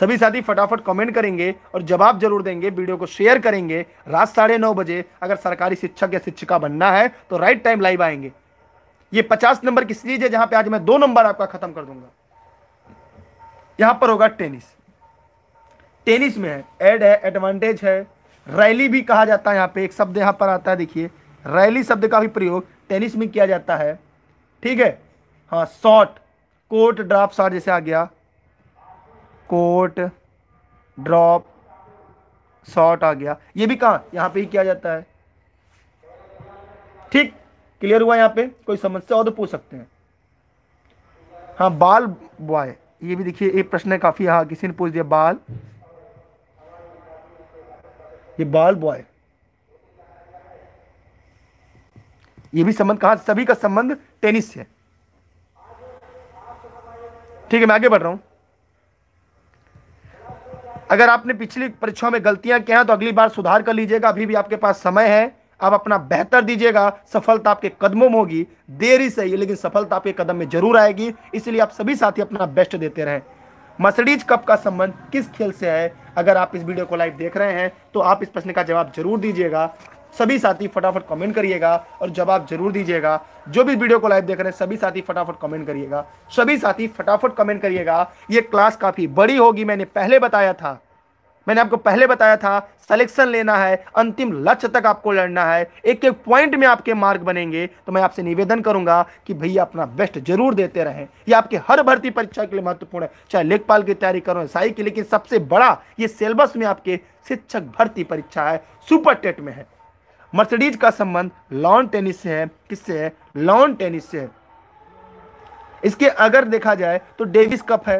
सभी साथी फटाफट कमेंट करेंगे और जवाब जरूर देंगे वीडियो को शेयर करेंगे रात साढ़े नौ बजे अगर सरकारी शिक्षक या शिक्षिका बनना है तो राइट टाइम लाइव आएंगे ये पचास नंबर की सीरीज है जहां पे आज मैं दो नंबर आपका खत्म कर दूंगा यहां पर होगा टेनिस टेनिस में है एड है एडवांटेज है रैली भी कहा जाता है यहां पे एक शब्द यहां पर आता है देखिए रैली शब्द का भी प्रयोग टेनिस में किया जाता है ठीक है हाँ शॉर्ट कोट ड्रॉप शॉर्ट जैसे आ गया कोट ड्रॉप शॉर्ट आ गया ये भी कहा यहां पे ही किया जाता है ठीक क्लियर हुआ यहाँ पे कोई समस्या और तो पूछ सकते हैं हाँ बाल बॉय ये भी देखिए एक प्रश्न है काफी हाँ किसी ने पूछ दिया बाल ये बाल बॉय ये भी संबंध कहा सभी का संबंध टेनिस से ठीक है मैं आगे बढ़ रहा हूं अगर आपने पिछली परीक्षाओं में गलतियां किया तो अगली बार सुधार कर लीजिएगा अभी भी आपके पास समय है आप अपना बेहतर दीजिएगा सफलता आपके कदमों में होगी देरी सही लेकिन सफलता आपके कदम में जरूर आएगी इसलिए आप सभी साथी अपना बेस्ट देते रहें मसडीज कप का संबंध किस खेल से है अगर आप इस वीडियो को लाइव देख रहे हैं तो आप इस प्रश्न का जवाब जरूर दीजिएगा सभी साथी फटाफट कमेंट करिएगा और जवाब जरूर दीजिएगा जो भी वीडियो को लाइव देख रहे हैं सभी साथी फटाफट कमेंट करिएगा सभी साथी फटाफट कमेंट करिएगा ये क्लास काफ़ी बड़ी होगी मैंने पहले बताया था मैंने आपको पहले बताया था सिलेक्शन लेना है अंतिम लक्ष्य तक आपको लड़ना है एक एक पॉइंट में आपके मार्क बनेंगे तो मैं आपसे निवेदन करूंगा कि भैया अपना बेस्ट जरूर देते रहें ये आपके हर भर्ती परीक्षा के लिए महत्वपूर्ण है चाहे लेखपाल की तैयारी करो साई की लेकिन सबसे बड़ा ये सिलेबस में आपके शिक्षक भर्ती परीक्षा है सुपर टेट में है मर्सिडीज का संबंध लॉन टेनिस से है किससे है लॉन टेनिस से है इसके अगर देखा जाए तो डेविस कप है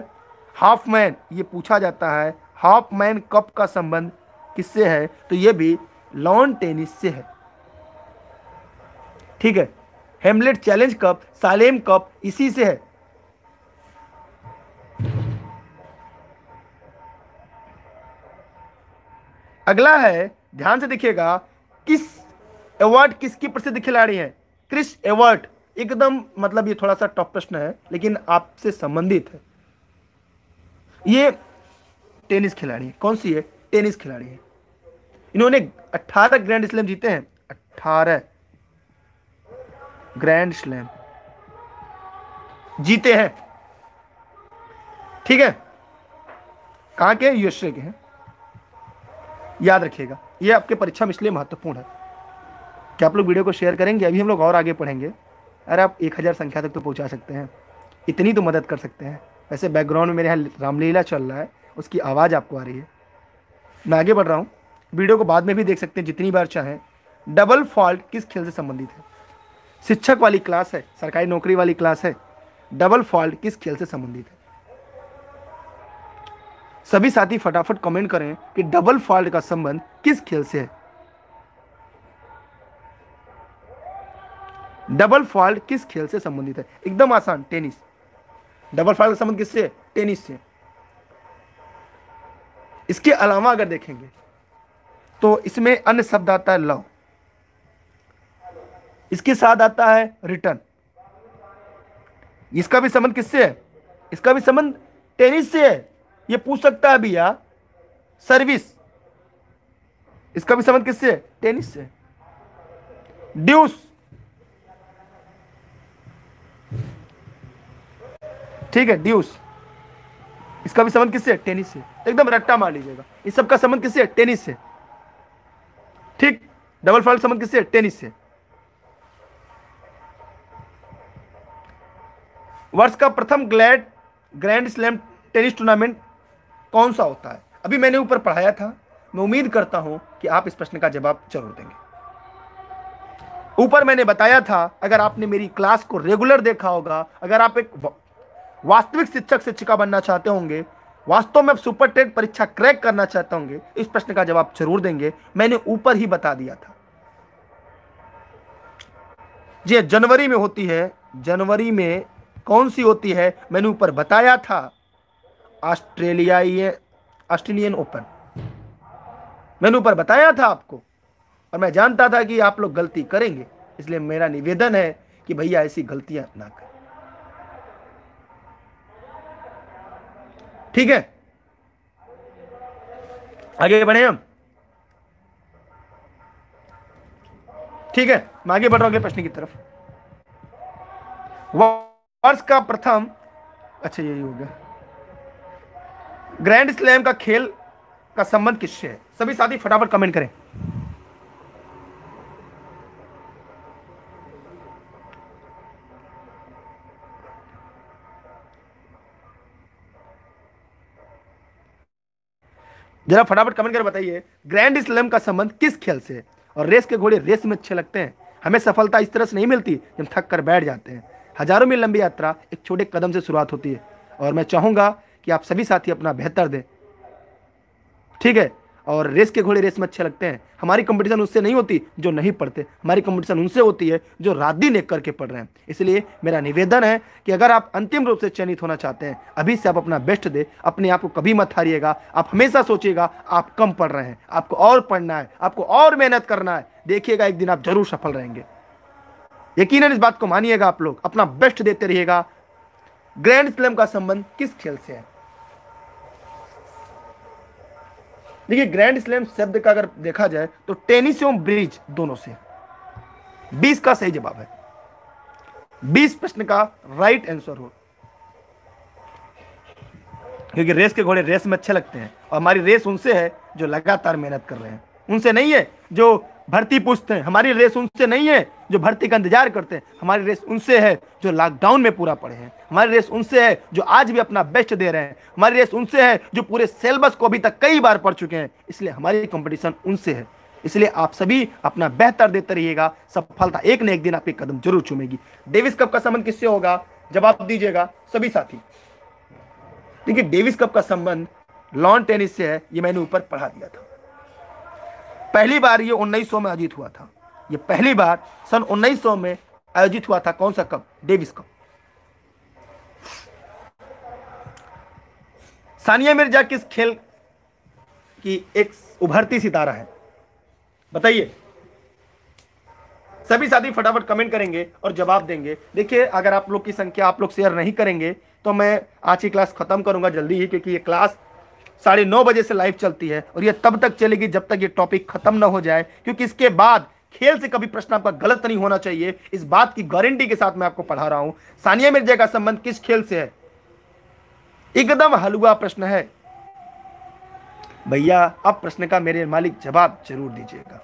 हाफ मैन ये पूछा जाता है हॉपमैन कप का संबंध किससे है तो ये भी लॉन टेनिस से है ठीक है Hamlet challenge cup Salem cup इसी से है अगला है ध्यान से देखिएगा किस अवार्ड किसकी प्रसिद्ध खिलाड़ी है क्रिस एवर्ट एकदम मतलब ये थोड़ा सा टॉप प्रश्न है लेकिन आपसे संबंधित है ये टेनिस खिलाड़ी है कौन सी है टेनिस खिलाड़ी है इन्होंने 18 ग्रैंड स्लैम जीते हैं 18 ग्रैंड स्लैम जीते हैं ठीक है कहां के यूएसए के हैं याद रखिएगा ये आपके परीक्षा में इसलिए महत्वपूर्ण है क्या आप लोग वीडियो को शेयर करेंगे अभी हम लोग और आगे पढ़ेंगे अरे आप एक हज़ार संख्या तक तो पहुंचा सकते हैं इतनी तो मदद कर सकते हैं वैसे बैकग्राउंड में मेरे यहाँ रामलीला चल रहा है उसकी आवाज़ आपको आ रही है मैं आगे बढ़ रहा हूँ वीडियो को बाद में भी देख सकते हैं जितनी बार चाहें डबल फॉल्ट किस खेल से संबंधित है शिक्षक वाली क्लास है सरकारी नौकरी वाली क्लास है डबल फॉल्ट किस खेल से संबंधित है सभी साथी फटाफट कमेंट करें कि डबल फॉल्ट का संबंध किस खेल से है डबल फॉल्ट किस खेल से संबंधित है एकदम आसान टेनिस डबल फॉल्ट का संबंध किससे है टेनिस से इसके अलावा अगर देखेंगे तो इसमें अन्य शब्द आता है लव इसके साथ आता है रिटर्न इसका भी संबंध किससे है इसका भी संबंध टेनिस से है ये पूछ सकता है भैया सर्विस इसका भी संबंध किससे है टेनिस से ड्यूस ठीक है ड्यूस इसका भी संबंध किससे टेनिस से एकदम रट्टा मार लीजिएगा इस सब का संबंध किससे टेनिस से ठीक डबल फॉल्ट संबंध किससे टेनिस से वर्ष का प्रथम ग्लैड ग्रैंड स्लैम टेनिस टूर्नामेंट कौन सा होता है अभी मैंने ऊपर पढ़ाया था मैं उम्मीद करता हूं कि आप इस प्रश्न का जवाब जरूर देंगे ऊपर मैंने बताया था अगर आपने मेरी क्लास को रेगुलर देखा होगा अगर आप एक वास्तविक शिक्षक शिक्षिका बनना चाहते होंगे वास्तव में सुपर टेट परीक्षा क्रैक करना चाहता होंगे इस प्रश्न का जवाब जरूर देंगे मैंने ऊपर ही बता दिया था जी हाँ, जनवरी में होती है जनवरी में कौन सी होती है मैंने ऊपर बताया था ऑस्ट्रेलियाई ऑस्ट्रेलियन ओपन मैंने ऊपर बताया था आपको और मैं जानता था कि आप लोग गलती करेंगे इसलिए मेरा निवेदन है कि भैया ऐसी गलतियां ना करें ठीक है आगे बढ़े हम ठीक है मैं आगे बढ़ रहा हूं अगले प्रश्न की तरफ वर्ष का प्रथम अच्छा यही हो गया ग्रैंड स्लैम का खेल का संबंध किससे है सभी साथी फटाफट कमेंट करें जरा फटाफट कमेंट कर बताइए ग्रैंड स्लैम का संबंध किस खेल से है और रेस के घोड़े रेस में अच्छे लगते हैं हमें सफलता इस तरह से नहीं मिलती हम थक कर बैठ जाते हैं हजारों मील लंबी यात्रा एक छोटे कदम से शुरुआत होती है और मैं चाहूँगा कि आप सभी साथी अपना बेहतर दें ठीक है और रेस के घोड़े रेस में अच्छे लगते हैं हमारी कंपटीशन उससे नहीं होती जो नहीं पढ़ते हमारी कंपटीशन उनसे होती है जो रात दिन एक करके पढ़ रहे हैं इसलिए मेरा निवेदन है कि अगर आप अंतिम रूप से चयनित होना चाहते हैं अभी से आप अपना बेस्ट दे अपने आप को कभी मत हारिएगा आप हमेशा सोचिएगा आप कम पढ़ रहे हैं आपको और पढ़ना है आपको और मेहनत करना है देखिएगा एक दिन आप जरूर सफल रहेंगे यकीन इस बात को मानिएगा आप लोग अपना बेस्ट देते रहिएगा ग्रैंड स्लैम का संबंध किस खेल से है देखिए ग्रैंड स्लैम शब्द का अगर देखा जाए तो टेनिस एवं ब्रिज दोनों से बीस का सही जवाब है बीस प्रश्न का राइट आंसर हो क्योंकि रेस के घोड़े रेस में अच्छे लगते हैं और हमारी रेस उनसे है जो लगातार मेहनत कर रहे हैं उनसे नहीं है जो भर्ती पूछते हैं हमारी रेस उनसे नहीं है जो भर्ती का इंतजार करते हैं हमारी रेस उनसे है जो लॉकडाउन में पूरा पड़े हैं हमारी रेस उनसे है जो आज भी अपना बेस्ट दे रहे हैं हमारी रेस उनसे है जो पूरे सिलेबस को अभी तक कई बार पढ़ चुके हैं इसलिए हमारी कॉम्पिटिशन उनसे है इसलिए आप सभी अपना बेहतर देते रहिएगा सफलता एक न एक दिन आपके कदम जरूर चुमेगी डेविस कप का संबंध किससे होगा जवाब दीजिएगा सभी साथी देखिए डेविस कप का संबंध लॉन टेनिस से है ये मैंने ऊपर पढ़ा दिया था पहली बार ये 1900 में आयोजित हुआ था ये पहली बार सन 1900 में आयोजित हुआ था कौन सा cup Davis cup Sania Mirza किस खेल की एक उभरती सितारा है बताइए सभी साथी फटाफट कमेंट करेंगे और जवाब देंगे देखिए अगर आप लोग की संख्या आप लोग शेयर नहीं करेंगे तो मैं आज की क्लास खत्म करूंगा जल्दी ही क्योंकि ये क्लास साढ़े नौ बजे से लाइव चलती है और ये तब तक चलेगी जब तक ये टॉपिक खत्म ना हो जाए क्योंकि इसके बाद खेल से कभी प्रश्न आपका गलत नहीं होना चाहिए इस बात की गारंटी के साथ मैं आपको पढ़ा रहा हूं सानिया मिर्जा का संबंध किस खेल से है एकदम हलुआ प्रश्न है भैया अब प्रश्न का मेरे मालिक जवाब जरूर दीजिएगा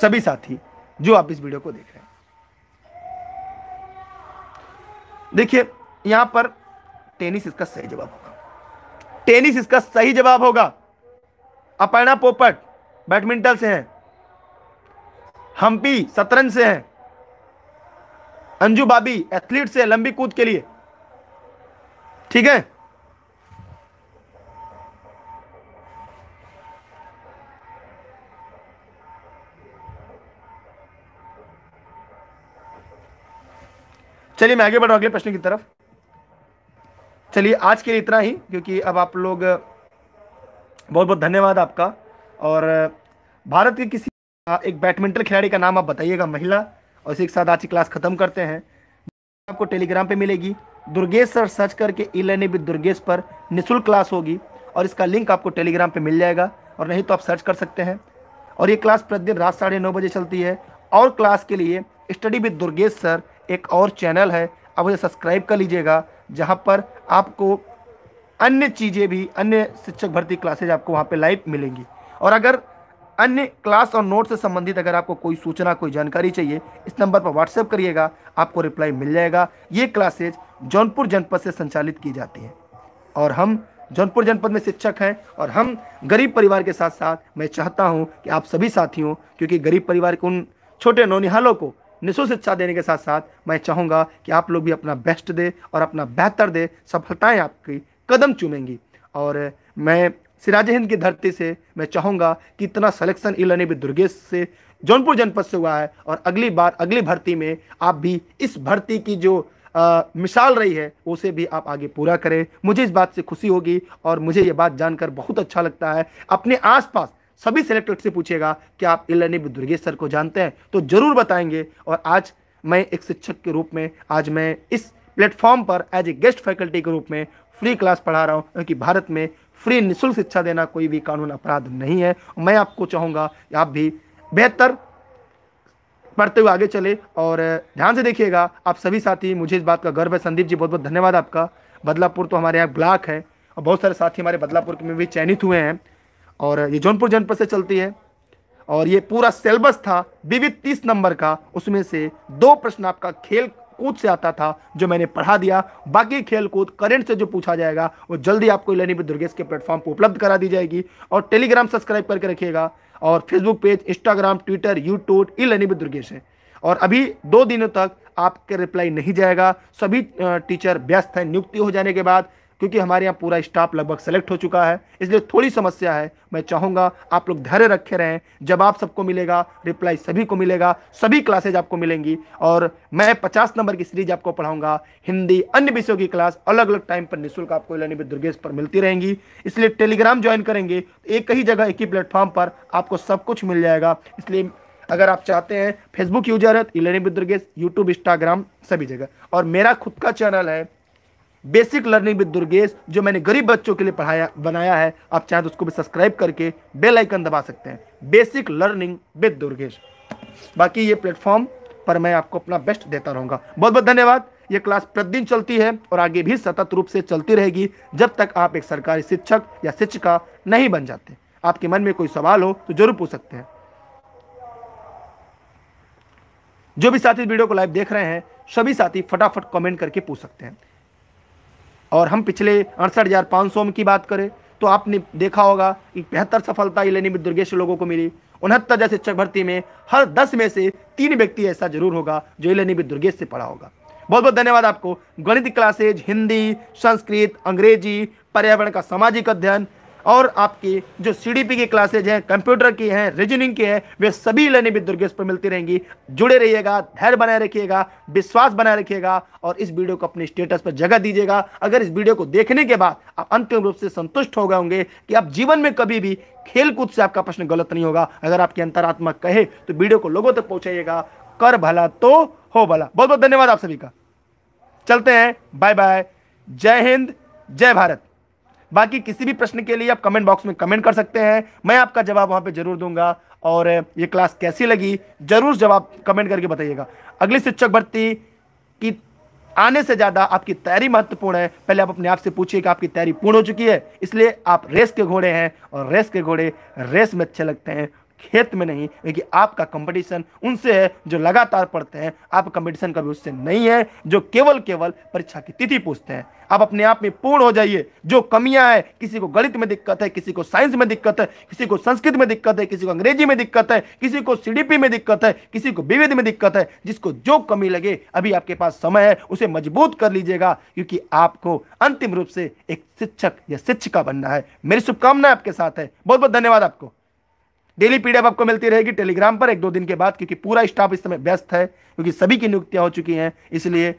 सभी साथी जो आप इस वीडियो को देख रहे हैं देखिए यहां पर टेनिस इसका सही जवाब टेनिस इसका सही जवाब होगा अपर्णा पोपट बैडमिंटन से हैं हम्पी शतरंज से हैं अंजू बाबी एथलीट से लंबी कूद के लिए ठीक है चलिए मैं आगे बढ़ रहा हूं अगले प्रश्न की तरफ चलिए आज के लिए इतना ही क्योंकि अब आप लोग बहुत बहुत धन्यवाद आपका और भारत के किसी एक बैडमिंटन खिलाड़ी का नाम आप बताइएगा महिला और इसी के साथ आज की क्लास खत्म करते हैं आपको टेलीग्राम पे मिलेगी दुर्गेश सर सर्च करके ई लर्निंग विद दुर्गेश पर निःशुल्क क्लास होगी और इसका लिंक आपको टेलीग्राम पे मिल जाएगा और नहीं तो आप सर्च कर सकते हैं और ये क्लास प्रतिदिन रात साढ़े नौ बजे चलती है और क्लास के लिए स्टडी विद दुर्गेश सर एक और चैनल है आप उसे सब्सक्राइब कर लीजिएगा जहाँ पर आपको अन्य चीज़ें भी अन्य शिक्षक भर्ती क्लासेज आपको वहाँ पर लाइव मिलेंगी और अगर अन्य क्लास और नोट से संबंधित अगर आपको कोई सूचना कोई जानकारी चाहिए इस नंबर पर व्हाट्सएप करिएगा आपको रिप्लाई मिल जाएगा ये क्लासेज जौनपुर जनपद से संचालित की जाती हैं और हम जौनपुर जनपद में शिक्षक हैं और हम गरीब परिवार के साथ साथ मैं चाहता हूं कि आप सभी साथियों क्योंकि गरीब परिवार के उन छोटे नौनिहालों को निःशुल्क शिक्षा देने के साथ साथ मैं चाहूँगा कि आप लोग भी अपना बेस्ट दे और अपना बेहतर दे सफलताएँ आपकी कदम चूमेंगी और मैं सिराज हिंद की धरती से मैं चाहूँगा कि इतना सलेक्शन सिलेक्शन इलानीबी दुर्गेश से जौनपुर जनपद से हुआ है और अगली बार अगली भर्ती में आप भी इस भर्ती की जो आ, मिसाल रही है उसे भी आप आगे पूरा करें मुझे इस बात से खुशी होगी और मुझे ये बात जानकर बहुत अच्छा लगता है अपने आसपास सभी सेलेक्टर से पूछेगा कि आप इलानी दुर्गेश सर को जानते हैं तो जरूर बताएंगे और आज मैं एक शिक्षक के रूप में आज मैं इस प्लेटफॉर्म पर एज ए गेस्ट फैकल्टी के रूप में फ्री क्लास पढ़ा रहा हूँ क्योंकि भारत में फ्री निःशुल्क शिक्षा देना कोई भी कानून अपराध नहीं है मैं आपको चाहूँगा आप भी बेहतर पढ़ते हुए आगे चले और ध्यान से देखिएगा आप सभी साथी मुझे इस बात का गर्व है संदीप जी बहुत बहुत धन्यवाद आपका बदलापुर तो हमारे यहाँ ब्लाक है और बहुत सारे साथी हमारे बदलापुर में भी चयनित हुए हैं और ये जौनपुर जनपद से चलती है और ये पूरा सिलेबस था विविध तीस नंबर का उसमें से दो प्रश्न आपका खेल कूद से आता था जो मैंने पढ़ा दिया बाकी खेल कूद करेंट से जो पूछा जाएगा वो जल्दी आपको इलेनी दुर्गेश के प्लेटफॉर्म पर उपलब्ध करा दी जाएगी और टेलीग्राम सब्सक्राइब करके रखिएगा और Facebook page Instagram Twitter YouTube e लेनी दुर्गेश है और अभी दो दिनों तक आपके रिप्लाई नहीं जाएगा सभी टीचर व्यस्त हैं नियुक्ति हो जाने के बाद क्योंकि हमारे यहाँ पूरा स्टाफ लगभग सेलेक्ट हो चुका है इसलिए थोड़ी समस्या है मैं चाहूँगा आप लोग धैर्य रखे रहें जवाब सबको मिलेगा रिप्लाई सभी को मिलेगा सभी क्लासेज आपको मिलेंगी और मैं पचास नंबर की सीरीज आपको पढ़ाऊँगा हिंदी अन्य विषयों की क्लास अलग अलग टाइम पर निःशुल्क आपको इलानिबी दुर्गेश पर मिलती रहेंगी इसलिए टेलीग्राम ज्वाइन करेंगे एक ही जगह एक ही प्लेटफॉर्म पर आपको सब कुछ मिल जाएगा इसलिए अगर आप चाहते हैं फेसबुक यूजर है तो इलेनी दुर्गेश यूट्यूब इंस्टाग्राम सभी जगह और मेरा खुद का चैनल है बेसिक लर्निंग विद दुर्गेश जो मैंने गरीब बच्चों के लिए पढ़ाया बनाया है आप चाहें तो उसको भी सब्सक्राइब करके बेल आइकन दबा सकते हैं बेसिक लर्निंग विद दुर्गेश बाकी ये प्लेटफॉर्म पर मैं आपको अपना बेस्ट देता रहूँगा बहुत बहुत धन्यवाद ये क्लास प्रतिदिन चलती है और आगे भी सतत रूप से चलती रहेगी जब तक आप एक सरकारी शिक्षक या शिक्षिका नहीं बन जाते आपके मन में कोई सवाल हो तो जरूर पूछ सकते हैं जो भी साथी वीडियो को लाइव देख रहे हैं सभी साथी फटाफट कमेंट करके पूछ सकते हैं और हम पिछले अड़सठ हज़ार पाँच सौ की बात करें तो आपने देखा होगा कि बेहतर सफलता में दुर्गेश लोगों को मिली उनहत्तर जैसे शिक्षक भर्ती में हर दस में से तीन व्यक्ति ऐसा जरूर होगा जो इलेनिमित दुर्गेश से पढ़ा होगा बहुत बहुत धन्यवाद आपको गणित क्लासेज हिंदी संस्कृत अंग्रेजी पर्यावरण का सामाजिक अध्ययन और आपकी जो सीडीपी की क्लासेज हैं कंप्यूटर की हैं रीजनिंग की है वे सभी लेने भी दुर्गेश पर मिलती रहेंगी जुड़े रहिएगा धैर्य बनाए रखिएगा विश्वास बनाए रखिएगा और इस वीडियो को अपने स्टेटस पर जगह दीजिएगा अगर इस वीडियो को देखने के बाद आप अंतिम रूप से संतुष्ट हो गए होंगे कि आप जीवन में कभी भी खेलकूद से आपका प्रश्न गलत नहीं होगा अगर आपकी अंतरात्मा कहे तो वीडियो को लोगों तक पहुंचाइएगा कर भला तो हो भला बहुत बहुत धन्यवाद आप सभी का चलते हैं बाय बाय जय हिंद जय भारत बाकी किसी भी प्रश्न के लिए आप कमेंट बॉक्स में कमेंट कर सकते हैं मैं आपका जवाब वहाँ पर जरूर दूंगा और ये क्लास कैसी लगी जरूर जवाब कमेंट करके बताइएगा अगली शिक्षक भर्ती की आने से ज़्यादा आपकी तैयारी महत्वपूर्ण है पहले आप अपने आप से पूछिए कि आपकी तैयारी पूर्ण हो चुकी है इसलिए आप रेस के घोड़े हैं और रेस के घोड़े रेस में अच्छे लगते हैं खेत में नहीं क्योंकि आपका कंपटीशन उनसे है जो लगातार पढ़ते हैं आप कंपटीशन कभी उससे नहीं है जो केवल केवल परीक्षा की तिथि पूछते हैं आप अपने आप में पूर्ण हो जाइए जो कमियां हैं किसी को गणित में दिक्कत है किसी को साइंस में दिक्कत है किसी को संस्कृत में दिक्कत है किसी को अंग्रेजी में दिक्कत है किसी को सी में दिक्कत है किसी को विविध में दिक्कत है जिसको जो कमी लगे अभी आपके पास समय है उसे मजबूत कर लीजिएगा क्योंकि आपको अंतिम रूप से एक शिक्षक या शिक्षिका बनना है मेरी शुभकामनाएं आपके साथ है बहुत बहुत धन्यवाद आपको डेली पीडीएफ आपको मिलती रहेगी टेलीग्राम पर एक दो दिन के बाद क्योंकि पूरा स्टाफ इस समय व्यस्त है क्योंकि सभी की नियुक्तियां हो चुकी हैं इसलिए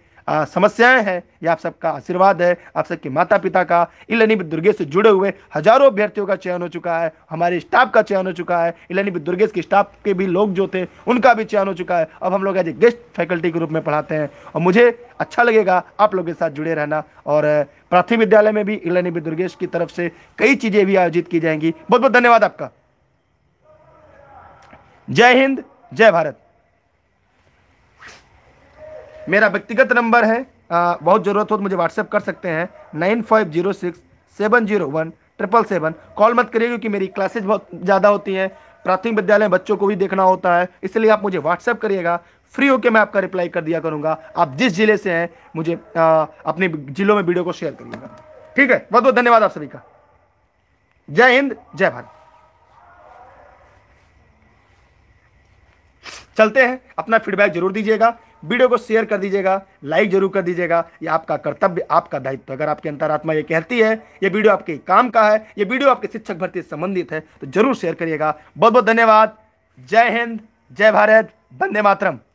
समस्याएं हैं ये आप सबका आशीर्वाद है आप सबके माता पिता का इलानी दुर्गेश से जुड़े हुए हजारों अभ्यर्थियों का चयन हो चुका है हमारे स्टाफ का चयन हो चुका है इलानी दुर्गेश के स्टाफ के भी लोग जो थे उनका भी चयन हो चुका है अब हम लोग एज ए गेस्ट फैकल्टी के रूप में पढ़ाते हैं और मुझे अच्छा लगेगा आप लोग के साथ जुड़े रहना और प्राथमिक विद्यालय में भी इलानी दुर्गेश की तरफ से कई चीज़ें भी आयोजित की जाएंगी बहुत बहुत धन्यवाद आपका जय हिंद जय भारत मेरा व्यक्तिगत नंबर है आ, बहुत ज़रूरत हो तो मुझे व्हाट्सएप कर सकते हैं nine five zero six seven zero one triple seven call मत करिए क्योंकि मेरी क्लासेज बहुत ज़्यादा होती हैं प्राथमिक विद्यालय बच्चों को भी देखना होता है इसलिए आप मुझे व्हाट्सएप करिएगा फ्री होकर मैं आपका रिप्लाई कर दिया करूँगा आप जिस जिले से हैं मुझे आ, अपने जिलों में वीडियो को शेयर करिएगा ठीक है बहुत बहुत धन्यवाद आप सभी का जय हिंद जय भारत चलते हैं अपना फीडबैक जरूर दीजिएगा वीडियो को शेयर कर दीजिएगा लाइक जरूर कर दीजिएगा ये आपका कर्तव्य आपका दायित्व अगर आपकी अंतरात्मा ये कहती है ये वीडियो आपके काम का है ये वीडियो आपके शिक्षक भर्ती से संबंधित है तो जरूर शेयर करिएगा बहुत बहुत धन्यवाद जय हिंद जय भारत वंदे मातरम